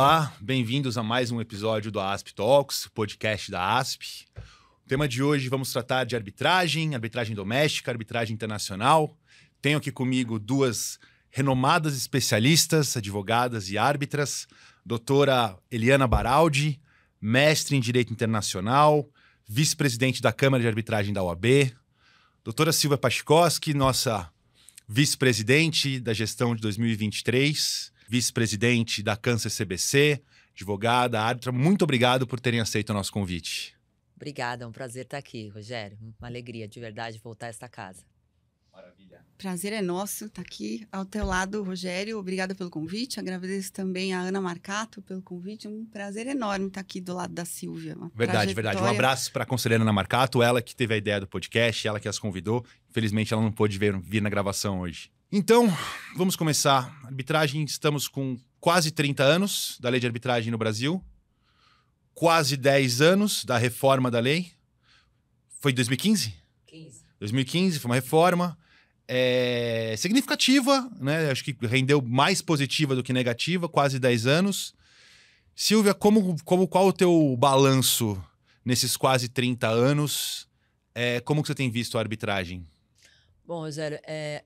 Olá, bem-vindos a mais um episódio do ASP Talks, podcast da ASP. O tema de hoje vamos tratar de arbitragem, arbitragem doméstica, arbitragem internacional. Tenho aqui comigo duas renomadas especialistas, advogadas e árbitras, doutora Eliana Baraldi, mestre em Direito Internacional, vice-presidente da Câmara de Arbitragem da OAB, doutora Silvia Pachkowski, nossa vice-presidente da gestão de 2023, vice-presidente da Câncer CBC, advogada, árbitra. Muito obrigado por terem aceito o nosso convite. Obrigada, é um prazer estar aqui, Rogério. Uma alegria, de verdade, voltar a esta casa. Maravilha. Prazer é nosso estar aqui ao teu lado, Rogério. Obrigada pelo convite. Agradeço também a Ana Marcato pelo convite. Um prazer enorme estar aqui do lado da Silvia. verdade, trajetória... verdade. Um abraço para a conselheira Ana Marcato, ela que teve a ideia do podcast, ela que as convidou. Infelizmente, ela não pôde vir na gravação hoje. Então, vamos começar. Arbitragem, estamos com quase 30 anos da lei de arbitragem no Brasil, quase 10 anos da reforma da lei. Foi 2015? 15. 2015 foi uma reforma é, significativa, né? Acho que rendeu mais positiva do que negativa, quase 10 anos. Silvia, como, como qual o teu balanço nesses quase 30 anos? É, como que você tem visto a arbitragem? Bom, Rogério, é,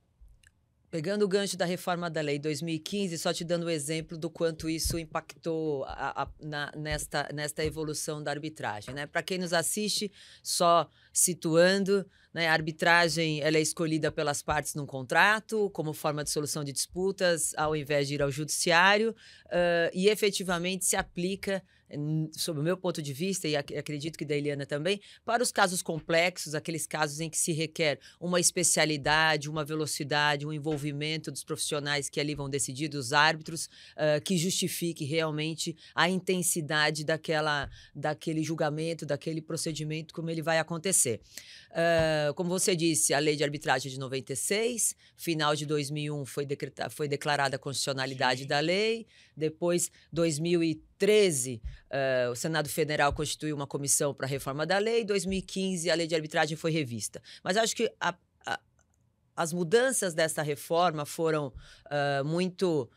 Pegando o gancho da reforma da lei 2015, só te dando o um exemplo do quanto isso impactou a, a, na, nesta, nesta evolução da arbitragem. Né? Para quem nos assiste, só situando. Né? A arbitragem ela é escolhida pelas partes num contrato como forma de solução de disputas, ao invés de ir ao judiciário, uh, e efetivamente se aplica, sob o meu ponto de vista, e ac acredito que da Eliana também, para os casos complexos, aqueles casos em que se requer uma especialidade, uma velocidade, um envolvimento dos profissionais que ali vão decidir, dos árbitros, uh, que justifique realmente a intensidade daquela, daquele julgamento, daquele procedimento, como ele vai acontecer acontecer. Uh, como você disse, a lei de arbitragem de 96, final de 2001 foi, decreta, foi declarada a constitucionalidade Sim. da lei, depois, 2013, uh, ah, o Senado Federal constituiu uma comissão para a reforma da lei, 2015, a lei de arbitragem foi revista. Mas acho que a, a, as mudanças dessa reforma foram uh, muito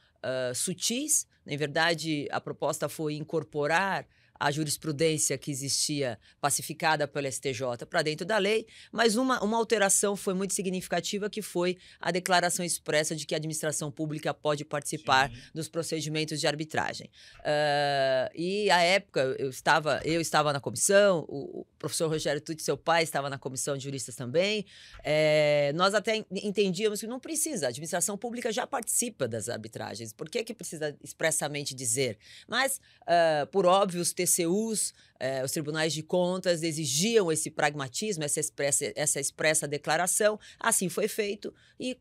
sutis, na verdade, a proposta foi incorporar a jurisprudência que existia pacificada pelo STJ para dentro da lei, mas uma, uma alteração foi muito significativa que foi a declaração expressa de que a administração pública pode participar Sim. dos procedimentos de arbitragem. Uh, e à época eu estava eu estava na comissão, o, o professor Rogério Tutti, seu pai, estava na comissão de juristas também. É, nós até entendíamos que não precisa, a administração pública já participa das arbitragens. Por que que precisa expressamente dizer? Mas uh, por óbvio os textos TCUs, eh, os tribunais de contas, exigiam esse pragmatismo, essa expressa, essa expressa declaração. Assim foi feito e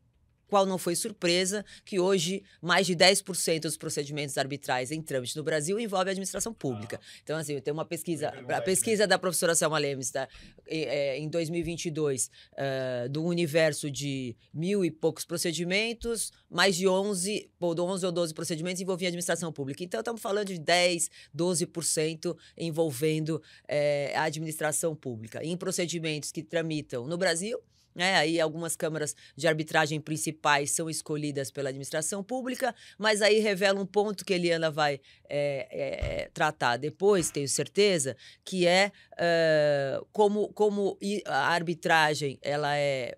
qual não foi surpresa que hoje mais de 10% dos procedimentos arbitrais em trâmite no Brasil envolve a administração pública. Ah. Então, assim, tem uma pesquisa, a pesquisa né? da professora Selma Lemes, tá? É, em 2022, uh, eh, do universo de mil e poucos procedimentos, mais de 11, 11 ou 12 procedimentos envolviam a administração pública. Então, estamos falando de 10, 12% envolvendo é, a administração pública. Em procedimentos que tramitam no Brasil, né, aí algumas câmaras de arbitragem principais são escolhidas pela administração pública, mas aí revela um ponto que Eliana vai é, é, tratar depois, tenho certeza, que é, como, como a arbitragem ela é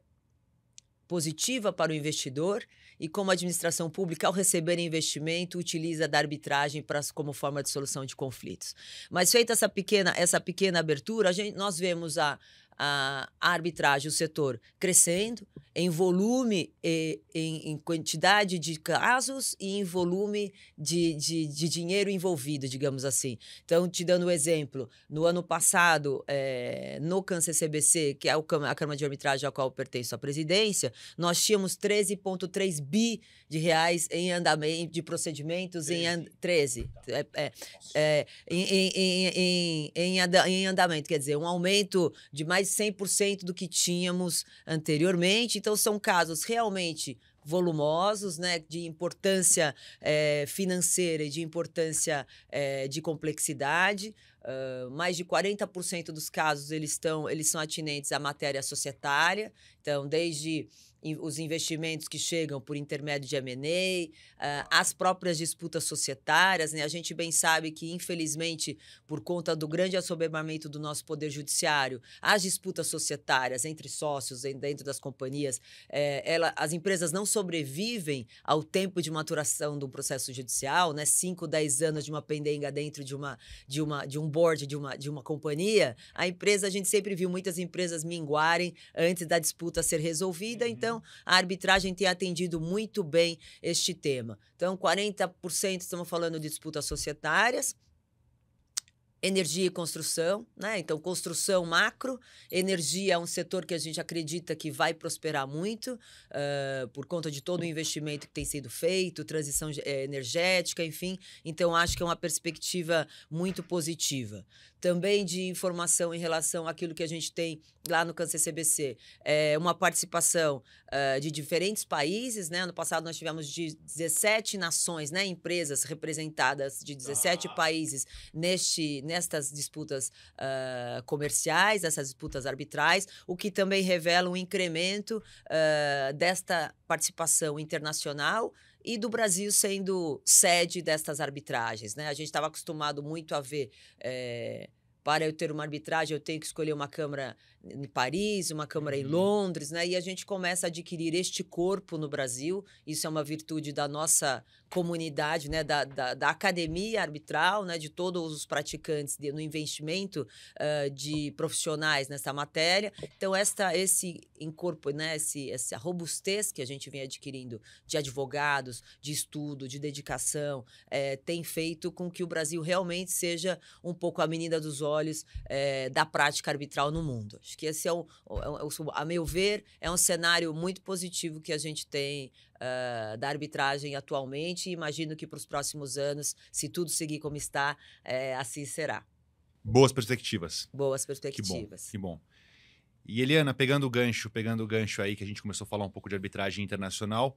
positiva para o investidor e como a administração pública, ao receber investimento, utiliza da arbitragem pra, como forma de solução de conflitos. Mas feita essa pequena, essa pequena abertura, gente, nós vemos a, a, arbitragem, o setor crescendo em volume, e, em, em, quantidade de casos e em volume de, de, de, dinheiro envolvido, digamos assim. Então, te dando um exemplo, no ano passado, é, no Câncer CBC, que é a Câmara de Arbitragem a qual pertence a presidência, nós tínhamos 13,3 bi de reais em andamento, de procedimentos 13. em and, 13. Tá. É, é, é em, em, em, em andamento, quer dizer, um aumento de mais 100% do que tínhamos anteriormente. Então, são casos realmente volumosos, né, de importância é, financeira e de importância é, de complexidade. Uh, mais de 40% dos casos eles, estão, eles são atinentes à matéria societária, então, desde os investimentos que chegam por intermédio de M&A, uh, ah, as próprias disputas societárias, né? A gente bem sabe que, infelizmente, por conta do grande assoberbamento do nosso poder judiciário, as disputas societárias entre sócios, dentro das companhias, é, ela, as empresas não sobrevivem ao tempo de maturação do processo judicial, né? 5, 10 anos de uma pendenga dentro de, uma, de, uma, de um board, de uma, de uma companhia, a empresa, a gente sempre viu muitas empresas minguarem antes da disputa ser resolvida, então então, a arbitragem tem atendido muito bem este tema. Então, 40% estamos falando de disputas societárias, energia e construção, né? Então, construção macro, energia é um setor que a gente acredita que vai prosperar muito uh, por conta de todo o investimento que tem sido feito, transição eh, energética, enfim. Então, acho que é uma perspectiva muito positiva. Também de informação em relação àquilo que a gente tem lá no Câncer CBC, é eh, uma participação uh, de diferentes países, né? Ano passado nós tivemos de 17 nações, né? Empresas representadas de 17 ah. países neste, nestas disputas uh, comerciais, essas disputas arbitrais, o que também revela um incremento uh, desta participação internacional e do Brasil sendo sede destas arbitragens, né? A gente estava acostumado muito a ver é, para eu ter uma arbitragem, eu tenho que escolher uma câmara em Paris, uma câmara uhum. em Londres, né? E a gente começa a adquirir este corpo no Brasil. Isso é uma virtude da nossa comunidade, né? Da, da, da academia arbitral, né? De todos os praticantes de, no investimento uh, de profissionais nessa matéria. Então, esta, esse incorpo, né? Esse, essa robustez que a gente vem adquirindo de advogados, de estudo, de dedicação, é, tem feito com que o Brasil realmente seja um pouco a menina dos olhos é, da prática arbitral no mundo. Acho que esse é, um, é é a meu ver, é um cenário muito positivo que a gente tem uh, da arbitragem atualmente. E imagino que para os próximos anos, se tudo seguir como está, é, assim será. Boas perspectivas. Boas perspectivas. Que bom. Que bom. E Eliana, pegando o gancho, pegando o gancho aí que a gente começou a falar um pouco de arbitragem internacional,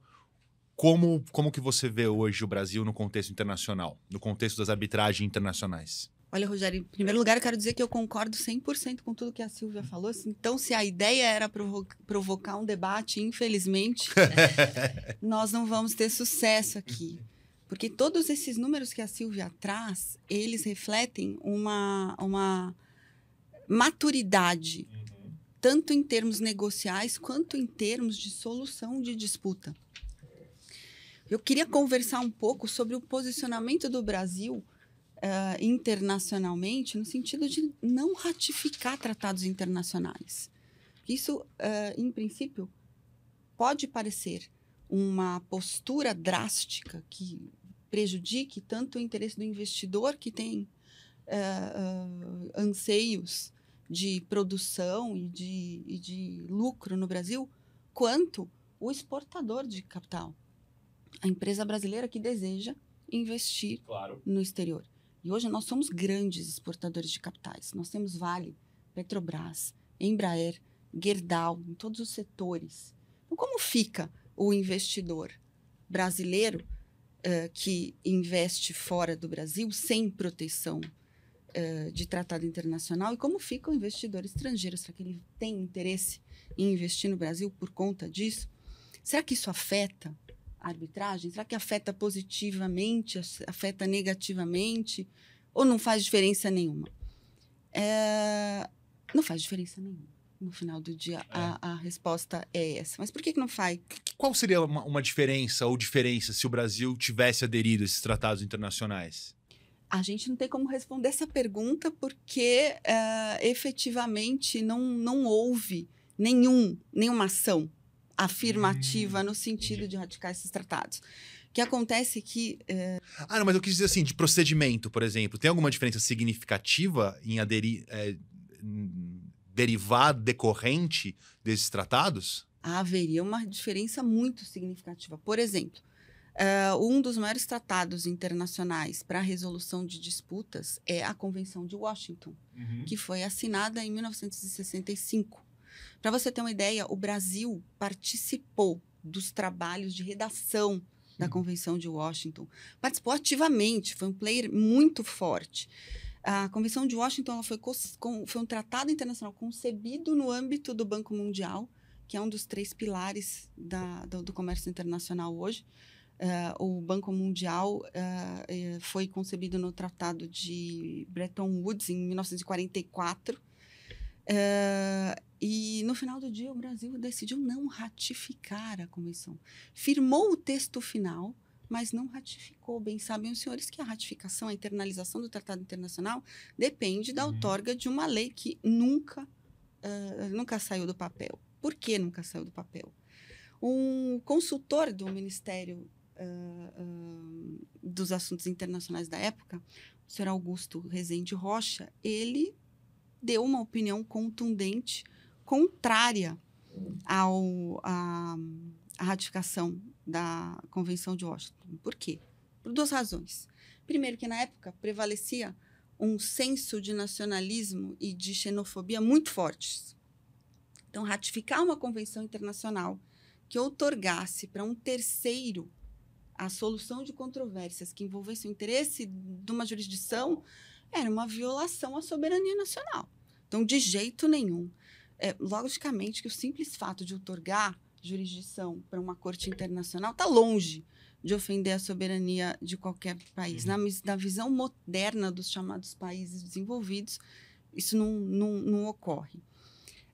como, como que você vê hoje o Brasil no contexto internacional, no contexto das arbitragens internacionais? Olha, Rogério, em primeiro lugar, eu quero dizer que eu concordo 100% com tudo que a Silvia falou. Assim, então, se a ideia era provo provocar um debate, infelizmente, nós não vamos ter sucesso aqui. Porque todos esses números que a Silvia traz, eles refletem uma, uma maturidade, uhum. tanto em termos negociais quanto em termos de solução de disputa. Eu queria conversar um pouco sobre o posicionamento do Brasil uh, internacionalmente no sentido de não ratificar tratados internacionais. Isso, uh, em princípio, pode parecer uma postura drástica que prejudique tanto o interesse do investidor que tem uh, uh, anseios de produção e de, e de lucro no Brasil, quanto o exportador de capital, a empresa brasileira que deseja investir claro. no exterior. E hoje nós somos grandes exportadores de capitais. Nós temos Vale, Petrobras, Embraer, Gerdau, em todos os setores. Então, como fica o investidor brasileiro uh, que investe fora do Brasil sem proteção uh, de tratado internacional? E como fica o investidor estrangeiro? Será que ele tem interesse em investir no Brasil por conta disso? Será que isso afeta arbitragem? Será que afeta positivamente, afeta negativamente? Ou não faz diferença nenhuma? É... Não faz diferença nenhuma. No final do dia, é. a, a, resposta é essa. Mas por que, que não faz? Qual seria uma, uma diferença ou diferença se o Brasil tivesse aderido a esses tratados internacionais? A gente não tem como responder essa pergunta porque uh, efetivamente não, não houve nenhum, nenhuma ação afirmativa hum, no sentido de ratificar esses tratados. O que acontece é que. Eh, ah, não, mas eu quis dizer assim, de procedimento, por exemplo. Tem alguma diferença significativa em aderir. Eh, é, decorrente desses tratados? Haveria uma diferença muito significativa. Por exemplo, uh, um dos maiores tratados internacionais para a resolução de disputas é a Convenção de Washington, uhum. que foi assinada em 1965. Para você ter uma ideia, o Brasil participou dos trabalhos de redação da uhum. Convenção de Washington. Participou ativamente, foi um player muito forte. A Convenção de Washington foi, com, foi um tratado internacional concebido no âmbito do Banco Mundial, que é um dos três pilares da, do, do, comércio internacional hoje. Uh, o Banco Mundial uh, foi concebido no Tratado de Bretton Woods em 1944 Uh, e no final do dia, o Brasil decidiu não ratificar a convenção. Firmou o texto final, mas não ratificou. Bem sabem os senhores que a ratificação, a internalização do Tratado Internacional, depende da uhum. outorga de uma lei que nunca, uh, nunca saiu do papel. Por que nunca saiu do papel? Um consultor do Ministério uh, dos Assuntos Internacionais da época, o senhor Augusto Rezende Rocha, ele deu uma opinião contundente contrária ao, a, a ratificação da Convenção de Washington. Por quê? Por duas razões. Primeiro, que na época prevalecia um senso de nacionalismo e de xenofobia muito fortes. Então, ratificar uma convenção internacional que outorgasse para um terceiro a solução de controvérsias que envolvessem o interesse de uma jurisdição era uma violação à soberania nacional. Então, de jeito nenhum. É, logicamente que o simples fato de otorgar jurisdição para uma corte internacional está longe de ofender a soberania de qualquer país. Uhum. Na, na, visão moderna dos chamados países desenvolvidos, isso não, não, não ocorre.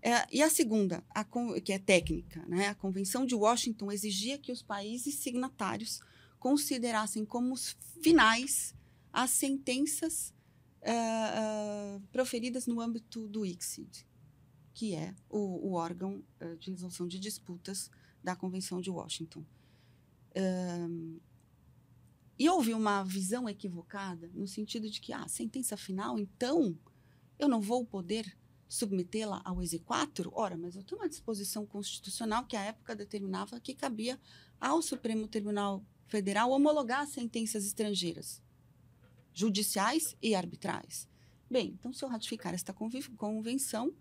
É, e a segunda, a, que é técnica, né? a Convenção de Washington exigia que os países signatários considerassem como finais as sentenças uh, proferidas no âmbito do ICSID, que é o, o órgão uh, de resolução de disputas da Convenção de Washington. Uh, e houve uma visão equivocada no sentido de que a ah, sentença final, então, eu não vou poder submetê-la ao EZ4? Ora, mas eu tenho uma disposição constitucional que à época determinava que cabia ao Supremo Tribunal Federal homologar sentenças estrangeiras judiciais e arbitrais. Bem, então, se eu ratificar esta convenção,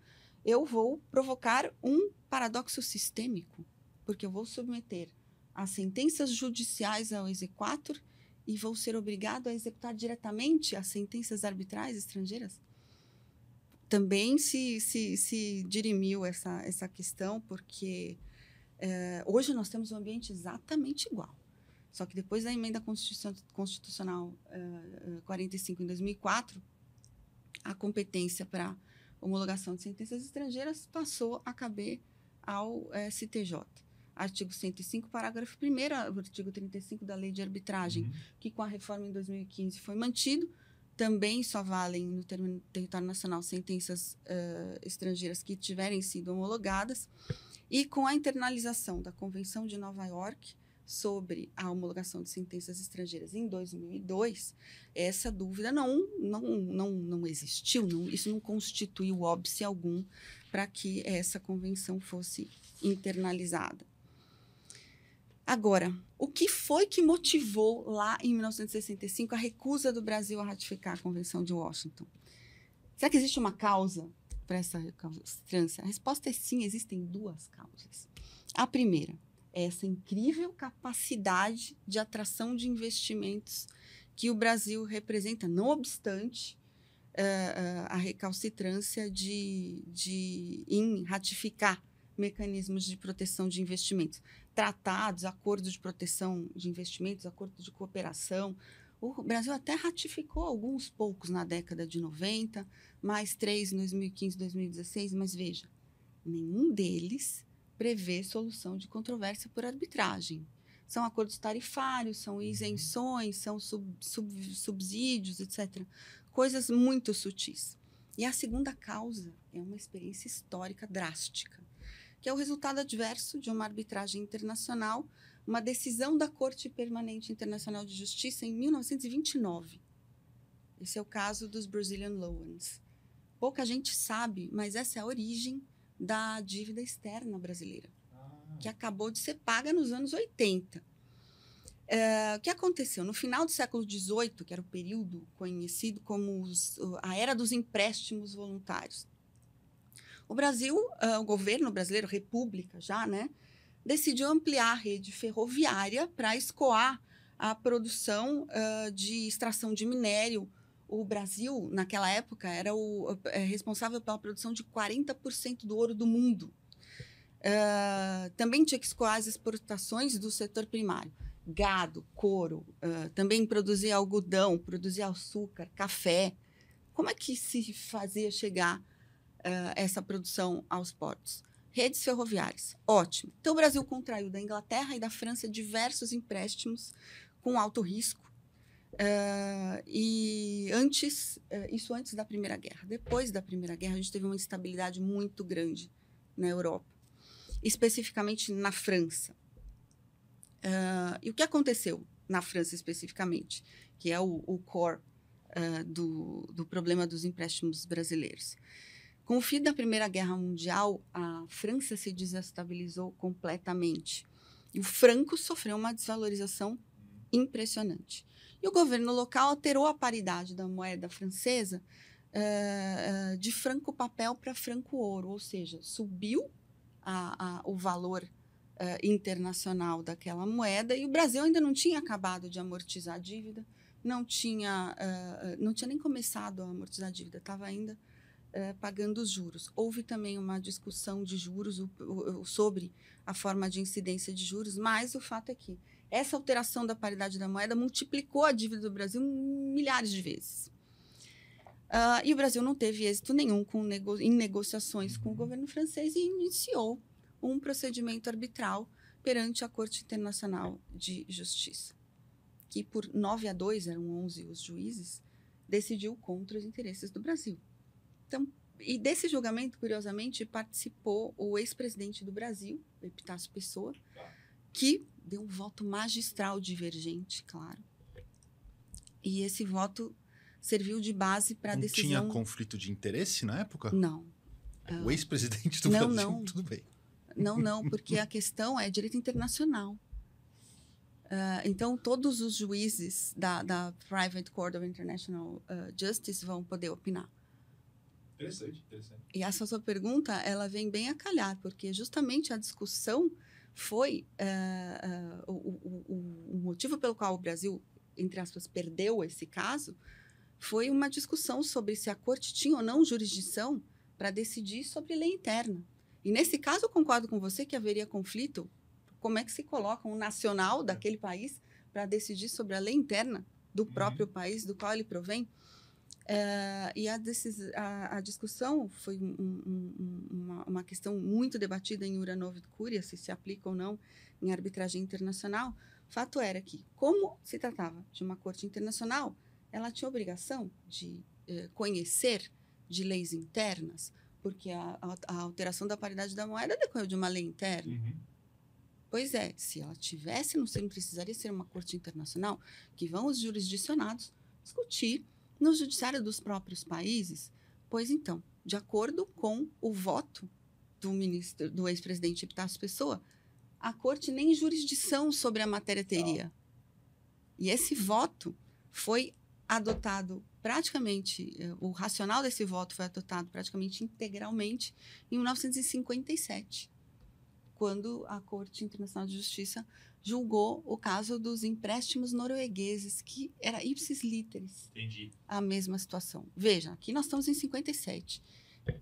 eu vou provocar um paradoxo sistêmico, porque eu vou submeter as sentenças judiciais ao exequatur e vou ser obrigado a executar diretamente as sentenças arbitrais estrangeiras? Também se, se, se dirimiu essa, essa questão, porque é, hoje nós temos um ambiente exatamente igual. Só que depois da emenda constitucional uh, eh, 45 eh, em 2004, a competência para homologação de sentenças estrangeiras passou a caber ao STJ. Eh, artigo 105, parágrafo 1 artigo 35 da Lei de Arbitragem, uhum. que com a reforma em 2015 foi mantido, também só valem no território nacional sentenças uh, estrangeiras que tiverem sido homologadas, e com a internalização da Convenção de Nova York, sobre a homologação de sentenças estrangeiras em 2002, essa dúvida não não não não existiu, não, isso não constituiu óbice algum para que essa convenção fosse internalizada. Agora, o que foi que motivou lá em 1965 a recusa do Brasil a ratificar a Convenção de Washington? Será que existe uma causa para essa recalcitrância? A resposta é sim, existem duas causas. A primeira, essa incrível capacidade de atração de investimentos que o Brasil representa, não obstante uh, a recalcitrância de, de, em ratificar mecanismos de proteção de investimentos, tratados, acordos de proteção de investimentos, acordos de cooperação. O Brasil até ratificou alguns poucos na década de 90, mais três em 2015, 2016, mas veja, nenhum deles prevê solução de controvérsia por arbitragem. São acordos tarifários, são uhum. isenções, são sub, sub, subsídios, etc. Coisas muito sutis. E a segunda causa é uma experiência histórica drástica, que é o resultado adverso de uma arbitragem internacional, uma decisão da Corte Permanente Internacional de Justiça em 1929. Esse é o caso dos Brazilian Loans. Pouca gente sabe, mas essa é a origem da dívida externa brasileira, ah. que acabou de ser paga nos anos 80. É, o que aconteceu? No final do século XVIII, que era o período conhecido como os, a era dos empréstimos voluntários, o Brasil, uh, o governo brasileiro, república já, né, decidiu ampliar a rede ferroviária para escoar a produção uh, de extração de minério o Brasil, naquela época, era o é, responsável pela produção de 40% do ouro do mundo. Uh, também tinha que escoar as exportações do setor primário. Gado, couro, uh, também produzia algodão, produzia açúcar, café. Como é que se fazia chegar uh, essa produção aos portos? Redes ferroviárias, ótimo. Então, o Brasil contraiu da Inglaterra e da França diversos empréstimos com alto risco Uh, e antes, uh, isso antes da Primeira Guerra. Depois da Primeira Guerra, a gente teve uma instabilidade muito grande na Europa, especificamente na França. Uh, e o que aconteceu na França especificamente, que é o, o core do, do problema dos empréstimos brasileiros? Com o fim da Primeira Guerra Mundial, a França se desestabilizou completamente. E o franco sofreu uma desvalorização impressionante. E o governo local alterou a paridade da moeda francesa uh, de franco papel para franco ouro, ou seja, subiu a, a, o valor uh, internacional daquela moeda e o Brasil ainda não tinha acabado de amortizar a dívida, não tinha, uh, não tinha nem começado a amortizar a dívida, estava ainda pagando os juros. Houve também uma discussão de juros sobre a forma de incidência de juros, mas o fato é que essa alteração da paridade da moeda multiplicou a dívida do Brasil milhares de vezes. Uh, e o Brasil não teve êxito nenhum nego em negociações com o governo francês e iniciou um procedimento arbitral perante a Corte Internacional de Justiça, que por 9 a 2, eram 11 os juízes, decidiu contra os interesses do Brasil. Então, e desse julgamento, curiosamente, participou o ex-presidente do Brasil, Epitácio Pessoa, que deu um voto magistral divergente, claro. E esse voto serviu de base para a decisão. Tinha conflito de interesse na época? Não. O ah, ex-presidente do não, Brasil, não. tudo bem. Não, não, porque a questão é direito internacional. Uh, então, todos os juízes da, da Private Court of International uh, Justice vão poder opinar. Interessante, interessante. E essa sua pergunta, ela vem bem a calhar, porque justamente a discussão foi uh, uh, o, o, o, motivo pelo qual o Brasil, entre aspas, perdeu esse caso, foi uma discussão sobre se a corte tinha ou não jurisdição para decidir sobre lei interna. E nesse caso, eu concordo com você que haveria conflito. Como é que se coloca um nacional é. daquele país para decidir sobre a lei interna do uhum. próprio país do qual ele provém? É, e a, a, a, discussão foi um, um, uma, uma, questão muito debatida em Uranov Curia, se se aplica ou não em arbitragem internacional. Fato era que, como se tratava de uma corte internacional, ela tinha obrigação de eh, conhecer de leis internas, porque a, a, alteração da paridade da moeda decorreu de uma lei interna. Uhum. Pois é, se ela tivesse, não sei, precisaria ser uma corte internacional, que vão os jurisdicionados discutir no judiciário dos próprios países? Pois então, de acordo com o voto do ministro, do ex-presidente Epitácio Pessoa, a corte nem jurisdição sobre a matéria teria. E esse voto foi adotado praticamente, eh, o racional desse voto foi adotado praticamente integralmente em 1957, quando a Corte Internacional de Justiça julgou o caso dos empréstimos noruegueses, que era ipsis literis. Entendi. A mesma situação. Veja, aqui nós estamos em 57.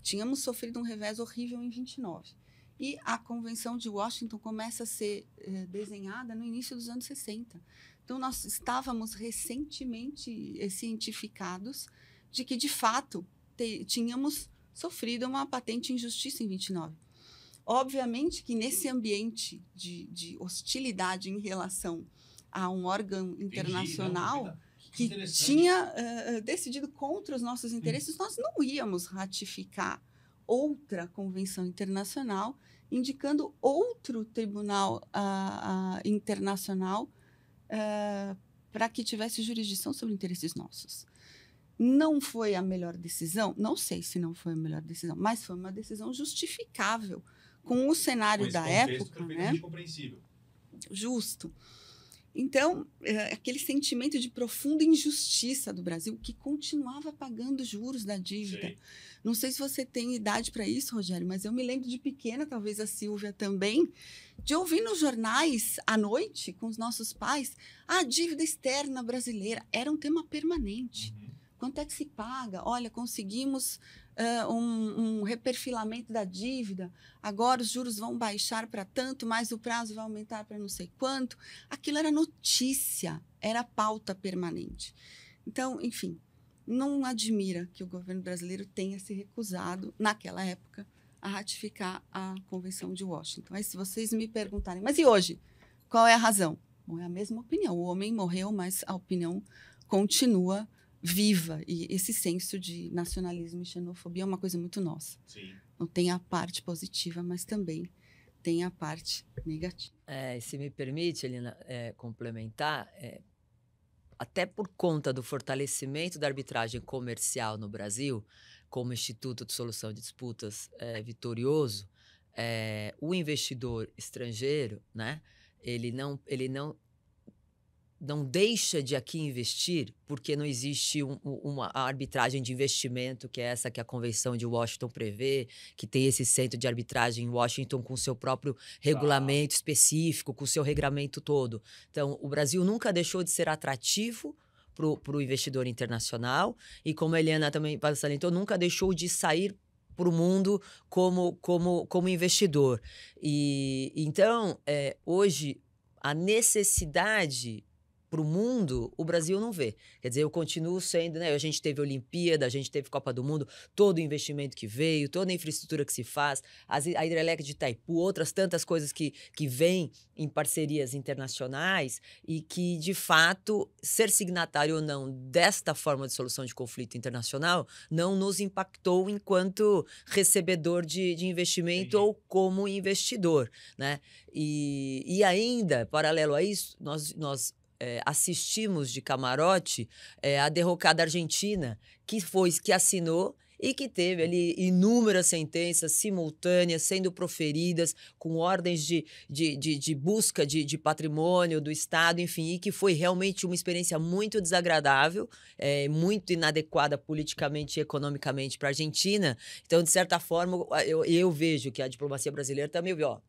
Tínhamos sofrido um revés horrível em 29. E a Convenção de Washington começa a ser eh, desenhada no início dos anos 60. Então, nós estávamos recentemente eh, cientificados de que, de fato, te, tínhamos sofrido uma patente injustiça em 29. Obviamente que nesse ambiente de, de hostilidade em relação a um órgão internacional Entendi, que, que tinha uh, decidido contra os nossos hum. interesses, hum. nós não íamos ratificar outra convenção internacional indicando outro tribunal uh, uh, internacional eh, para que tivesse jurisdição sobre interesses nossos. Não foi a melhor decisão? Não sei se não foi a melhor decisão, mas foi uma decisão justificável com o cenário da época, né? Justo. Então, é, aquele sentimento de profunda injustiça do Brasil, que continuava pagando juros da dívida. Sim. Não sei se você tem idade para isso, Rogério, mas eu me lembro de pequena, talvez a Silvia também, de ouvir nos jornais à noite com os nossos pais a ah, dívida externa brasileira. Era um tema permanente. Uhum. Quanto é que se paga? Olha, conseguimos uh, um, um, reperfilamento da dívida, agora os juros vão baixar para tanto, mas o prazo vai aumentar para não sei quanto. Aquilo era notícia, era pauta permanente. Então, enfim, não admira que o governo brasileiro tenha se recusado, naquela época, a ratificar a Convenção de Washington. Mas se vocês me perguntarem, mas e hoje? Qual é a razão? Bom, é a mesma opinião. O homem morreu, mas a opinião continua viva. E esse senso de nacionalismo e xenofobia é uma coisa muito nossa. Sim. Não tem a parte positiva, mas também tem a parte negativa. É, se me permite, Helena, é, complementar, é, até por conta do fortalecimento da arbitragem comercial no Brasil, como Instituto de Solução de Disputas é, vitorioso, é, o investidor estrangeiro, né, ele não, ele não não deixa de aqui investir porque não existe um, uma arbitragem de investimento, que é essa que a Convenção de Washington prevê, que tem esse centro de arbitragem em Washington com seu próprio regulamento ah. específico, com seu regramento todo. Então, o Brasil nunca deixou de ser atrativo para o investidor internacional e, como a Eliana também salientou, nunca deixou de sair para o mundo como, como, como investidor. E então, é, hoje, a necessidade para o mundo, o Brasil não vê. Quer dizer, eu continuo sendo, né? A gente teve Olimpíada, a gente teve Copa do Mundo, todo o investimento que veio, toda a infraestrutura que se faz, as, a hidrelétrica de Itaipu, outras tantas coisas que, que vêm em parcerias internacionais e que, de fato, ser signatário ou não desta forma de solução de conflito internacional não nos impactou enquanto recebedor de, de investimento Entendi. ou como investidor, né? E, e ainda, paralelo a isso, nós, nós é, assistimos de camarote é, a derrocada argentina, que foi que assinou e que teve ali inúmeras sentenças simultâneas sendo proferidas com ordens de, de, de, de busca de, de, patrimônio do Estado, enfim, e que foi realmente uma experiência muito desagradável, é, muito inadequada politicamente e economicamente para a Argentina. Então, de certa forma, eu, eu vejo que a diplomacia brasileira também viu, ó,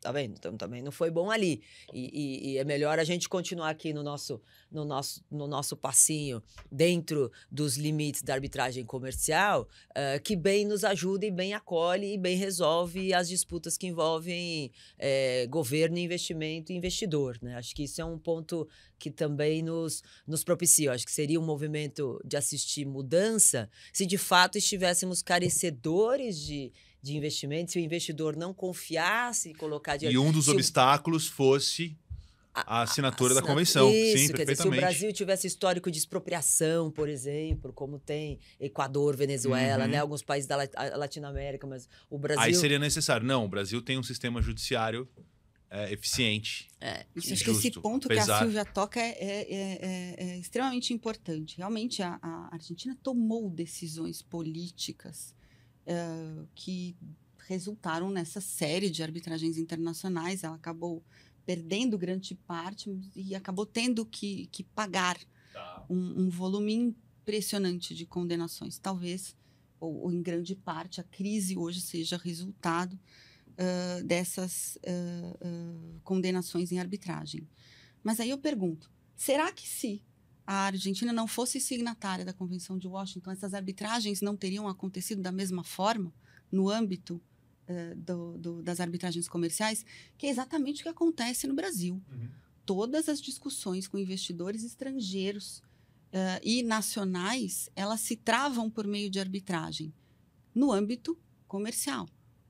tá vendo? Então também não foi bom ali. E, e, e, é melhor a gente continuar aqui no nosso, no nosso, no nosso passinho, dentro dos limites da arbitragem comercial, uh, que bem nos ajuda e bem acolhe e bem resolve as disputas que envolvem é, governo, investimento e investidor. Né? Acho que isso é um ponto que também nos, nos propicia. Acho que seria um movimento de assistir mudança se de fato estivéssemos carecedores de de investimento, se o investidor não confiasse e colocar dinheiro. E um dos obstáculos o... fosse a assinatura, a assinatura da convenção. Isso, Sim, quer perfeitamente. Dizer, se o Brasil tivesse histórico de expropriação, por exemplo, como tem Equador, Venezuela, uhum. né? alguns países da Latinoamérica, mas o Brasil. Aí seria necessário. Não, o Brasil tem um sistema judiciário é, eficiente. É, isso, acho que esse ponto apesar... que a Silvia toca é é, é, é, é, extremamente importante. Realmente, a, a Argentina tomou decisões políticas que resultaram nessa série de arbitragens internacionais. Ela acabou perdendo grande parte e acabou tendo que, que pagar tá. um, um, volume impressionante de condenações. Talvez, ou, ou, em grande parte, a crise hoje seja resultado uh, dessas uh, uh, condenações em arbitragem. Mas aí eu pergunto: será que se a Argentina não fosse signatária da Convenção de Washington, essas arbitragens não teriam acontecido da mesma forma no âmbito eh, do, do, das arbitragens comerciais, que é exatamente o que acontece no Brasil. Uhum. Todas as discussões com investidores estrangeiros eh, e nacionais, elas se travam por meio de arbitragem no âmbito comercial.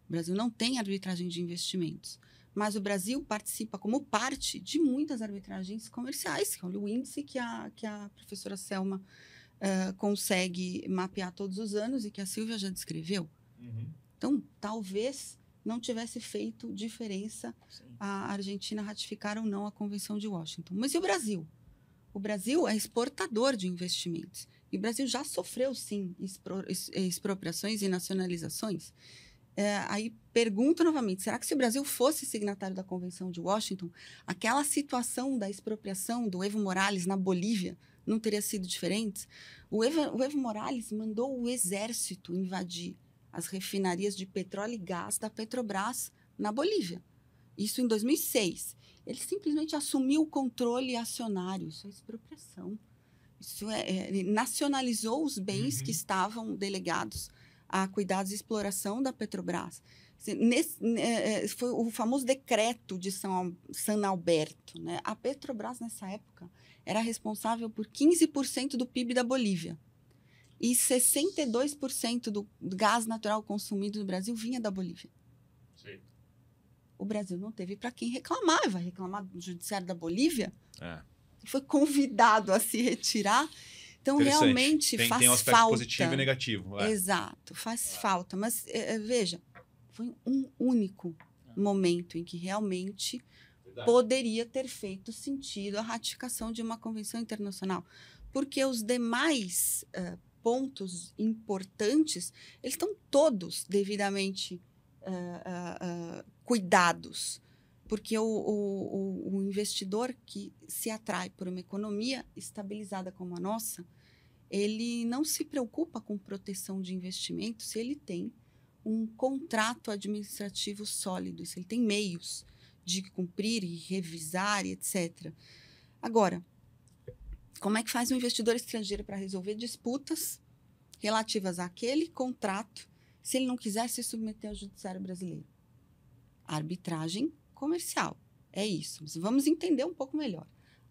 O Brasil não tem arbitragem de investimentos mas o Brasil participa como parte de muitas arbitragens comerciais, que é o índice que a, que a professora Selma uh, consegue mapear todos os anos e que a Silvia já descreveu. Uhum. Então, talvez não tivesse feito diferença Sim. a Argentina ratificar ou não a Convenção de Washington. Mas e o Brasil? O Brasil é exportador de investimentos. E o Brasil já sofreu, sim, expropriações e nacionalizações. É, aí pergunto novamente: será que se o Brasil fosse signatário da Convenção de Washington, aquela situação da expropriação do Evo Morales na Bolívia não teria sido diferente? O Evo, o Evo Morales mandou o exército invadir as refinarias de petróleo e gás da Petrobras na Bolívia. Isso em 2006. Ele simplesmente assumiu o controle acionário. Isso é expropriação. Isso é, é nacionalizou os bens uhum. que estavam delegados a cuidados e exploração da Petrobras. Assim, nesse, né, é, foi o famoso decreto de São, San Alberto. Né? A Petrobras, nessa época, era responsável por 15% do PIB da Bolívia. E 62% do gás natural consumido no Brasil vinha da Bolívia. Sim. O Brasil não teve para quem reclamar. Vai reclamar do Judiciário da Bolívia? É. Foi convidado a se retirar então, realmente tem, faz tem um aspecto falta. positivo e negativo. É. Exato, faz é. falta. Mas, é, é, veja, foi um único ah. momento em que realmente Verdade. poderia ter feito sentido a ratificação de uma convenção internacional. Porque os demais uh, pontos importantes, eles estão todos devidamente uh, uh, cuidados porque o, o, o, investidor que se atrai por uma economia estabilizada como a nossa, ele não se preocupa com proteção de investimento se ele tem um contrato administrativo sólido, se ele tem meios de cumprir e revisar e etc. Agora, como é que faz um investidor estrangeiro para resolver disputas relativas àquele contrato se ele não quiser se submeter ao judiciário brasileiro? Arbitragem comercial. É isso. vamos entender um pouco melhor.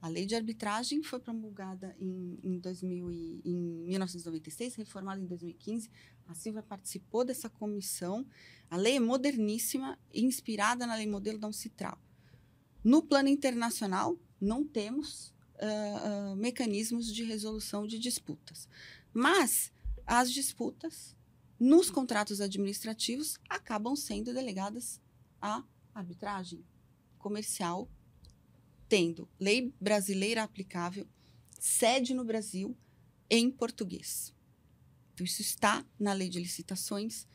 A lei de arbitragem foi promulgada em, em, 2000 e, em 1996, reformada em 2015. A Silvia participou dessa comissão. A lei é moderníssima, inspirada na lei modelo da Uncitral. No plano internacional, não temos uh, uh, mecanismos de resolução de disputas. Mas as disputas nos contratos administrativos acabam sendo delegadas à arbitragem comercial tendo lei brasileira aplicável, sede no Brasil, em português. Então, isso está na lei de licitações,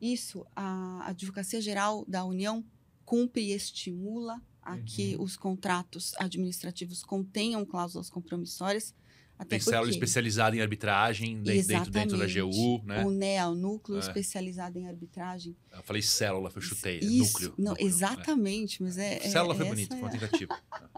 isso a Advocacia Geral da União cumpre e estimula a uhum. que os contratos administrativos contenham cláusulas compromissórias. Até Tem célula especializada em arbitragem dentro, dentro da GU, né? O NEA, o núcleo é. especializado em arbitragem. Eu falei célula, foi chutei, Isso, núcleo. Não, núcleo, né? exatamente, né? mas é. é célula é, foi bonito, foi uma é. tentativa.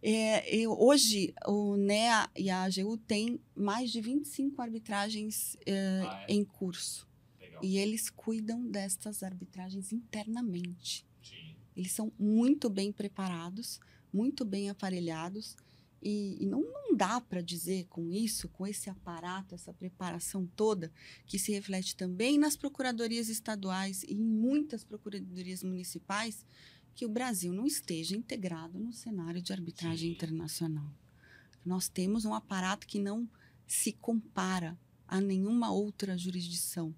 É, eu, hoje, o NEA e a AGU têm mais de 25 arbitragens é, ah, é? em curso. Legal. E eles cuidam destas arbitragens internamente. Sim. Eles são muito bem preparados, muito bem aparelhados. E, e não, não dá para dizer com isso, com esse aparato, essa preparação toda, que se reflete também nas procuradorias estaduais e em muitas procuradorias municipais, que o Brasil não esteja integrado no cenário de arbitragem Sim. internacional. Nós temos um aparato que não se compara a nenhuma outra jurisdição.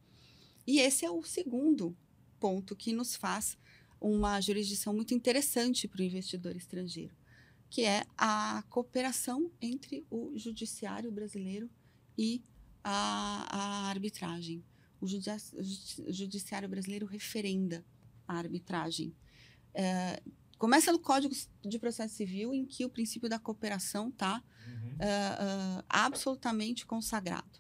E esse é o segundo ponto que nos faz uma jurisdição muito interessante para o investidor estrangeiro que é a cooperação entre o judiciário brasileiro e a, a arbitragem. O judiciário brasileiro referenda a arbitragem. É, começa no Código de Processo Civil, em que o princípio da cooperação está uhum. É, é, absolutamente consagrado.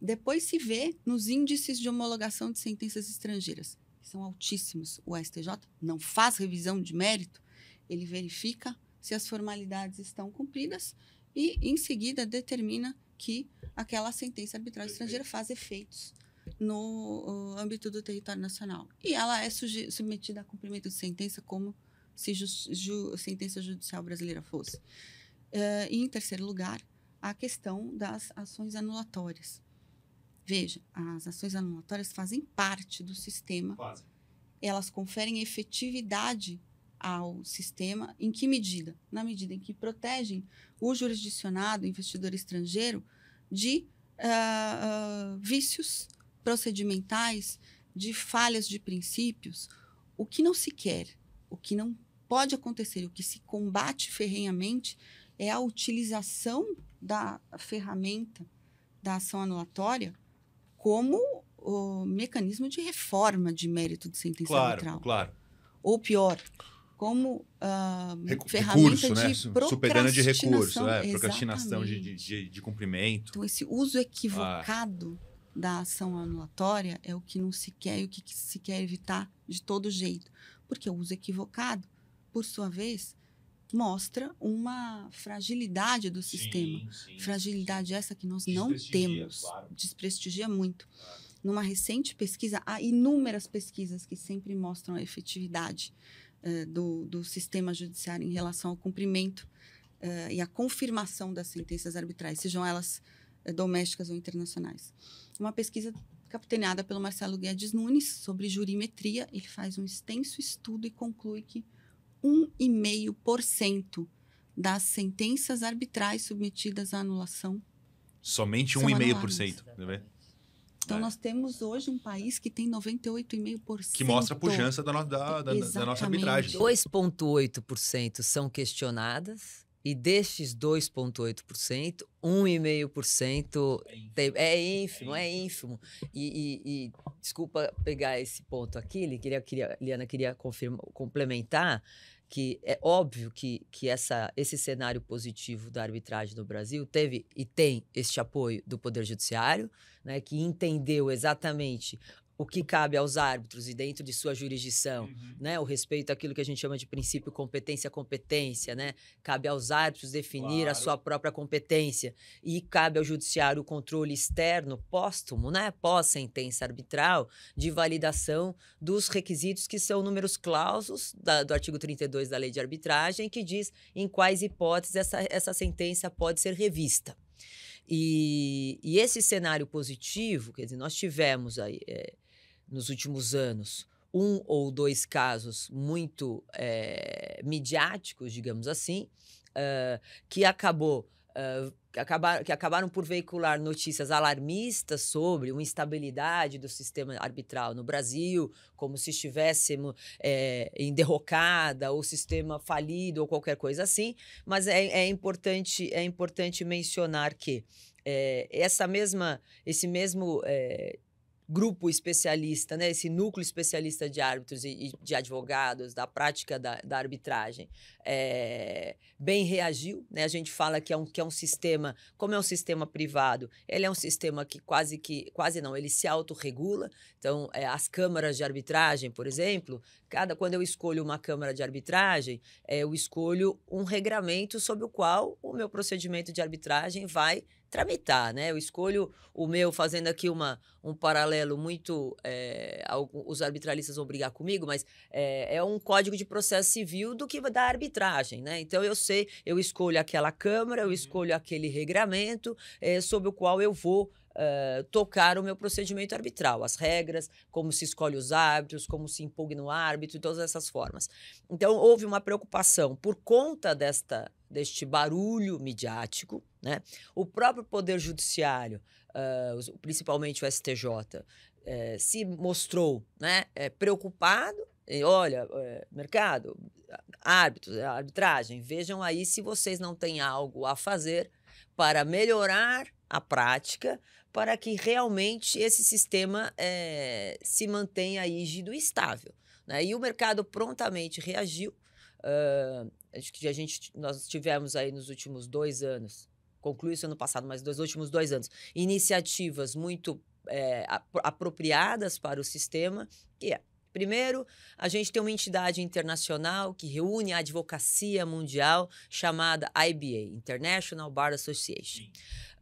Depois se vê nos índices de homologação de sentenças estrangeiras, que são altíssimos. O STJ não faz revisão de mérito, ele verifica se as formalidades estão cumpridas e, em seguida, determina que aquela sentença arbitral estrangeira faz efeitos no âmbito do território nacional. E ela é submetida a cumprimento de sentença como se ju ju sentença judicial brasileira fosse. Uh, e, em terceiro lugar, a questão das ações anulatórias. Veja, as ações anulatórias fazem parte do sistema. Quase. Elas conferem efetividade ao sistema. Em que medida? Na medida em que protegem o jurisdicionado, o investidor estrangeiro, de uh, uh, vícios procedimentais, de falhas de princípios. O que não se quer, o que não pode acontecer, o que se combate ferrenhamente é a utilização da ferramenta da ação anulatória como o mecanismo de reforma de mérito de sentença claro, Claro. Ou pior, como ah, ferramenta recurso, de né? procrastinação. Superando de recurso, é, procrastinação de, de, de, cumprimento. Então, esse uso equivocado ah. da ação anulatória é o que não se quer e o que se quer evitar de todo jeito. Porque o uso equivocado, por sua vez, mostra uma fragilidade do sistema. Sim, sim. Fragilidade essa que nós não temos. Claro. Desprestigia muito. Claro. Numa recente pesquisa, há inúmeras pesquisas que sempre mostram a efetividade eh, do, do, sistema judiciário em relação ao cumprimento uh, e à confirmação das sentenças arbitrais, sejam elas eh, domésticas ou internacionais. Uma pesquisa capitaneada pelo Marcelo Guedes Nunes sobre jurimetria, ele faz um extenso estudo e conclui que 1,5% das sentenças arbitrais submetidas à anulação. Somente 1,5%, né? Então, é. nós temos hoje um país que tem 98,5%. Que mostra a pujança da, no, da, da, da nossa arbitragem. 2,8% são questionadas. E destes 2,8%, 1,5% é é, é, é ínfimo, é ínfimo. E, e, e, desculpa pegar esse ponto aqui, Liana queria, Liana queria confirma, complementar que é óbvio que, que essa, esse cenário positivo da arbitragem no Brasil teve e tem este apoio do Poder Judiciário, né, que entendeu exatamente o que cabe aos árbitros e dentro de sua jurisdição, uhum. né? O respeito àquilo que a gente chama de princípio competência-competência, né? Cabe aos árbitros definir claro. a sua própria competência e cabe ao judiciário o controle externo póstumo, né? Pós-sentença arbitral de validação dos requisitos que são números clausos da, do artigo 32 da lei de arbitragem que diz em quais hipóteses essa, essa sentença pode ser revista. E, e, esse cenário positivo, quer dizer, nós tivemos aí é, nos últimos anos um ou dois casos muito é, midiáticos, digamos assim, uh, que acabou. Uh, que, acabar, que acabaram por veicular notícias alarmistas sobre uma instabilidade do sistema arbitral no Brasil, como se estivéssemos é, em derrocada, ou sistema falido, ou qualquer coisa assim. Mas é, é importante, é importante mencionar que é, essa mesma, esse mesmo grupo especialista, né, esse núcleo especialista de árbitros e, e de advogados da prática da, da arbitragem é, bem reagiu, né? A gente fala que é um que é um sistema, como é um sistema privado, ele é um sistema que quase que quase não, ele se autorregula. Então, é, as câmaras de arbitragem, por exemplo, cada quando eu escolho uma câmara de arbitragem, é, eu escolho um regramento sobre o qual o meu procedimento de arbitragem vai tramitar, né? Eu escolho o meu, fazendo aqui uma, um paralelo muito. É, os arbitralistas vão brigar comigo, mas é, é, um código de processo civil do que da arbitragem, né? Então eu sei, eu escolho aquela Câmara, eu uhum. escolho aquele regramento é, eh, sobre o qual eu vou. Uh, tocar o meu procedimento arbitral, as regras, como se escolhe os árbitros, como se impugna o árbitro, e todas essas formas. Então, houve uma preocupação por conta desta deste barulho midiático, né? O próprio Poder Judiciário, uh, principalmente o STJ, uh, se mostrou né, é, preocupado. E, olha, mercado, árbitros, é, arbitragem, vejam aí se vocês não têm algo a fazer para melhorar a prática para que realmente esse sistema é, se mantenha rígido e estável. Né? E o mercado prontamente reagiu. Uh, acho que a gente, nós tivemos aí nos últimos dois anos, concluiu isso ano passado, mas nos últimos dois anos, iniciativas muito é, apropriadas para o sistema, que é, primeiro, a gente tem uma entidade internacional que reúne a advocacia mundial chamada IBA, International Bar Association.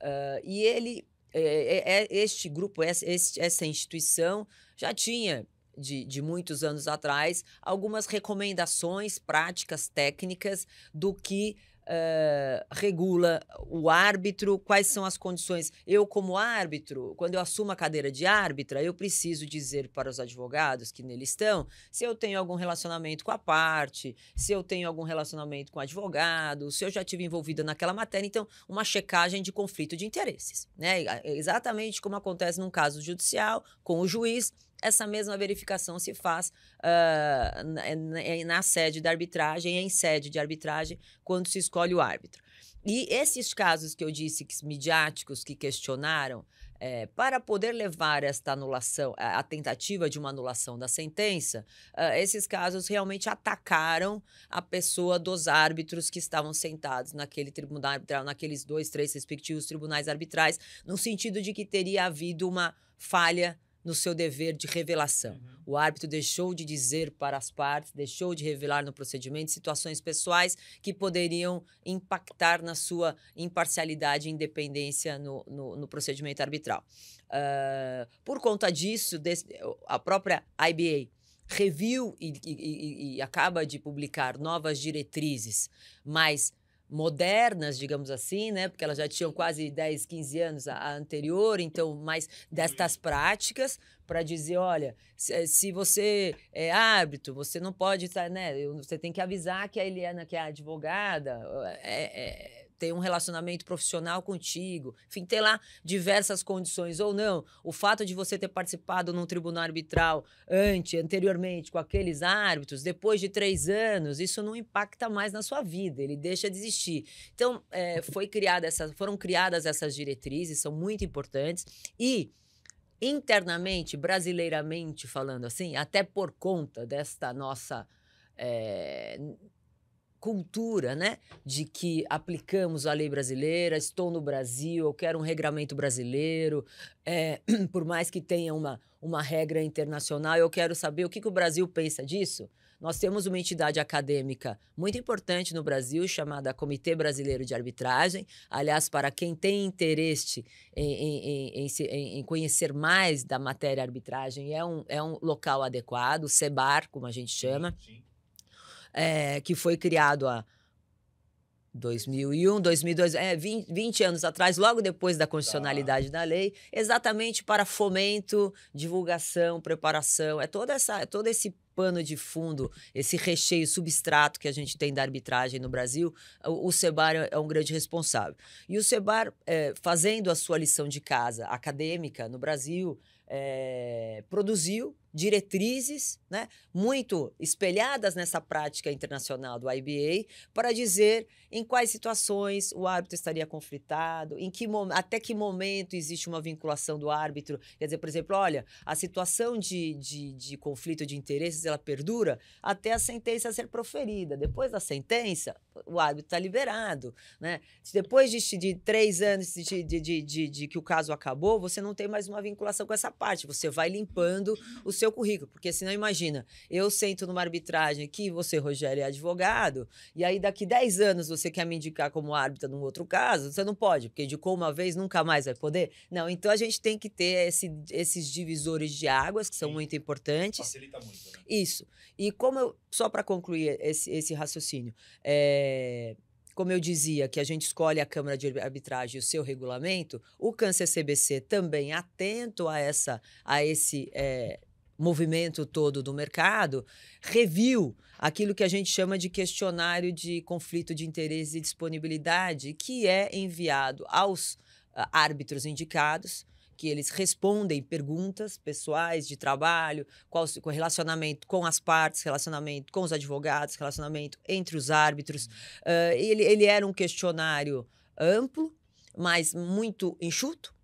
Uh, e ele, é, é, é, este grupo, essa, essa instituição, já tinha de, de muitos anos atrás algumas recomendações, práticas, técnicas do que Uh, regula o árbitro, quais são as condições. Eu, como árbitro, quando eu assumo a cadeira de árbitra, eu preciso dizer para os advogados que neles estão se eu tenho algum relacionamento com a parte, se eu tenho algum relacionamento com o advogado, se eu já tive envolvida naquela matéria. Então, uma checagem de conflito de interesses. Né? Ah, exatamente como acontece num caso judicial com o juiz essa mesma verificação se faz uh, na, é, é na, sede da arbitragem, é em sede de arbitragem, quando se escolhe o árbitro. E esses casos que eu disse, que, midiáticos, que questionaram, é, para poder levar esta anulação, a, tentativa de uma anulação da sentença, uh, esses casos realmente atacaram a pessoa dos árbitros que estavam sentados naquele tribunal arbitral, naqueles dois, três respectivos tribunais arbitrais, no sentido de que teria havido uma falha no seu dever de revelação. Uhum. O árbitro deixou de dizer para as partes, deixou de revelar no procedimento situações pessoais que poderiam impactar na sua imparcialidade e independência no, no, no procedimento arbitral. Uh, por conta disso, desse, a própria IBA reviu e, e, e, acaba de publicar novas diretrizes mas modernas, digamos assim, né? Porque elas já tinham quase 10, 15 anos a, a anterior, então, mais destas práticas para dizer, olha, se, eh, se, você é árbitro, você não pode estar, né? Você tem que avisar que a Eliana, que é a advogada, eh, é, é ter um relacionamento profissional contigo, enfim, ter lá diversas condições ou não, o fato de você ter participado num tribunal arbitral ante, anteriormente, com aqueles árbitros, depois de três anos, isso não impacta mais na sua vida, ele deixa de existir. Então, é, foi criada essa, foram criadas essas diretrizes, são muito importantes e internamente, brasileiramente falando assim, até por conta desta nossa é, cultura, né? De que aplicamos a lei brasileira, estou no Brasil, eu quero um regramento brasileiro, é, por mais que tenha uma, uma regra internacional, eu quero saber o que, que o Brasil pensa disso. Nós temos uma entidade acadêmica muito importante no Brasil, chamada Comitê Brasileiro de Arbitragem. Aliás, para quem tem interesse em, em, em, em conhecer mais da matéria arbitragem, é um, é um local adequado, o SEBAR, como a gente chama. Sim, sim é, que foi criado há 2001, 2002, é, 20, 20 anos atrás, logo depois da tá. constitucionalidade tá. da lei, exatamente para fomento, divulgação, preparação, é toda essa, é todo esse pano de fundo, esse recheio, substrato que a gente tem da arbitragem no Brasil, o, Sebar é, é um grande responsável. E o Sebar, é, fazendo a sua lição de casa acadêmica no Brasil, é, produziu diretrizes, né, muito espelhadas nessa prática internacional do IBA, para dizer em quais situações o árbitro estaria conflitado, em que até que momento existe uma vinculação do árbitro. Quer dizer, por exemplo, olha, a situação de, de, de conflito de interesses ela perdura até a sentença ser proferida. Depois da sentença, o árbitro está liberado. Né? Depois de, de três anos de, de, de, de que o caso acabou, você não tem mais uma vinculação com essa parte. Você vai limpando os seu currículo. Porque senão, imagina, eu sento numa arbitragem aqui, você, Rogério, é advogado, e aí daqui 10 anos você quer me indicar como árbitro num outro caso, você não pode, porque indicou uma vez, nunca mais vai poder. Não, então a gente tem que ter esse, esses divisores de águas, que Sim. são muito importantes. Facilita muito, né? Isso. E como eu, só para concluir esse, esse raciocínio, é como eu dizia, que a gente escolhe a Câmara de Arbitragem e o seu regulamento, o Câncer CBC também atento a, essa, a esse é, movimento todo do mercado, reviu aquilo que a gente chama de questionário de conflito de interesse e disponibilidade, que é enviado aos uh, árbitros indicados, que eles respondem perguntas pessoais de trabalho, qual o relacionamento com as partes, relacionamento com os advogados, relacionamento entre os árbitros. Uh, ele, ele era um questionário amplo, mas muito enxuto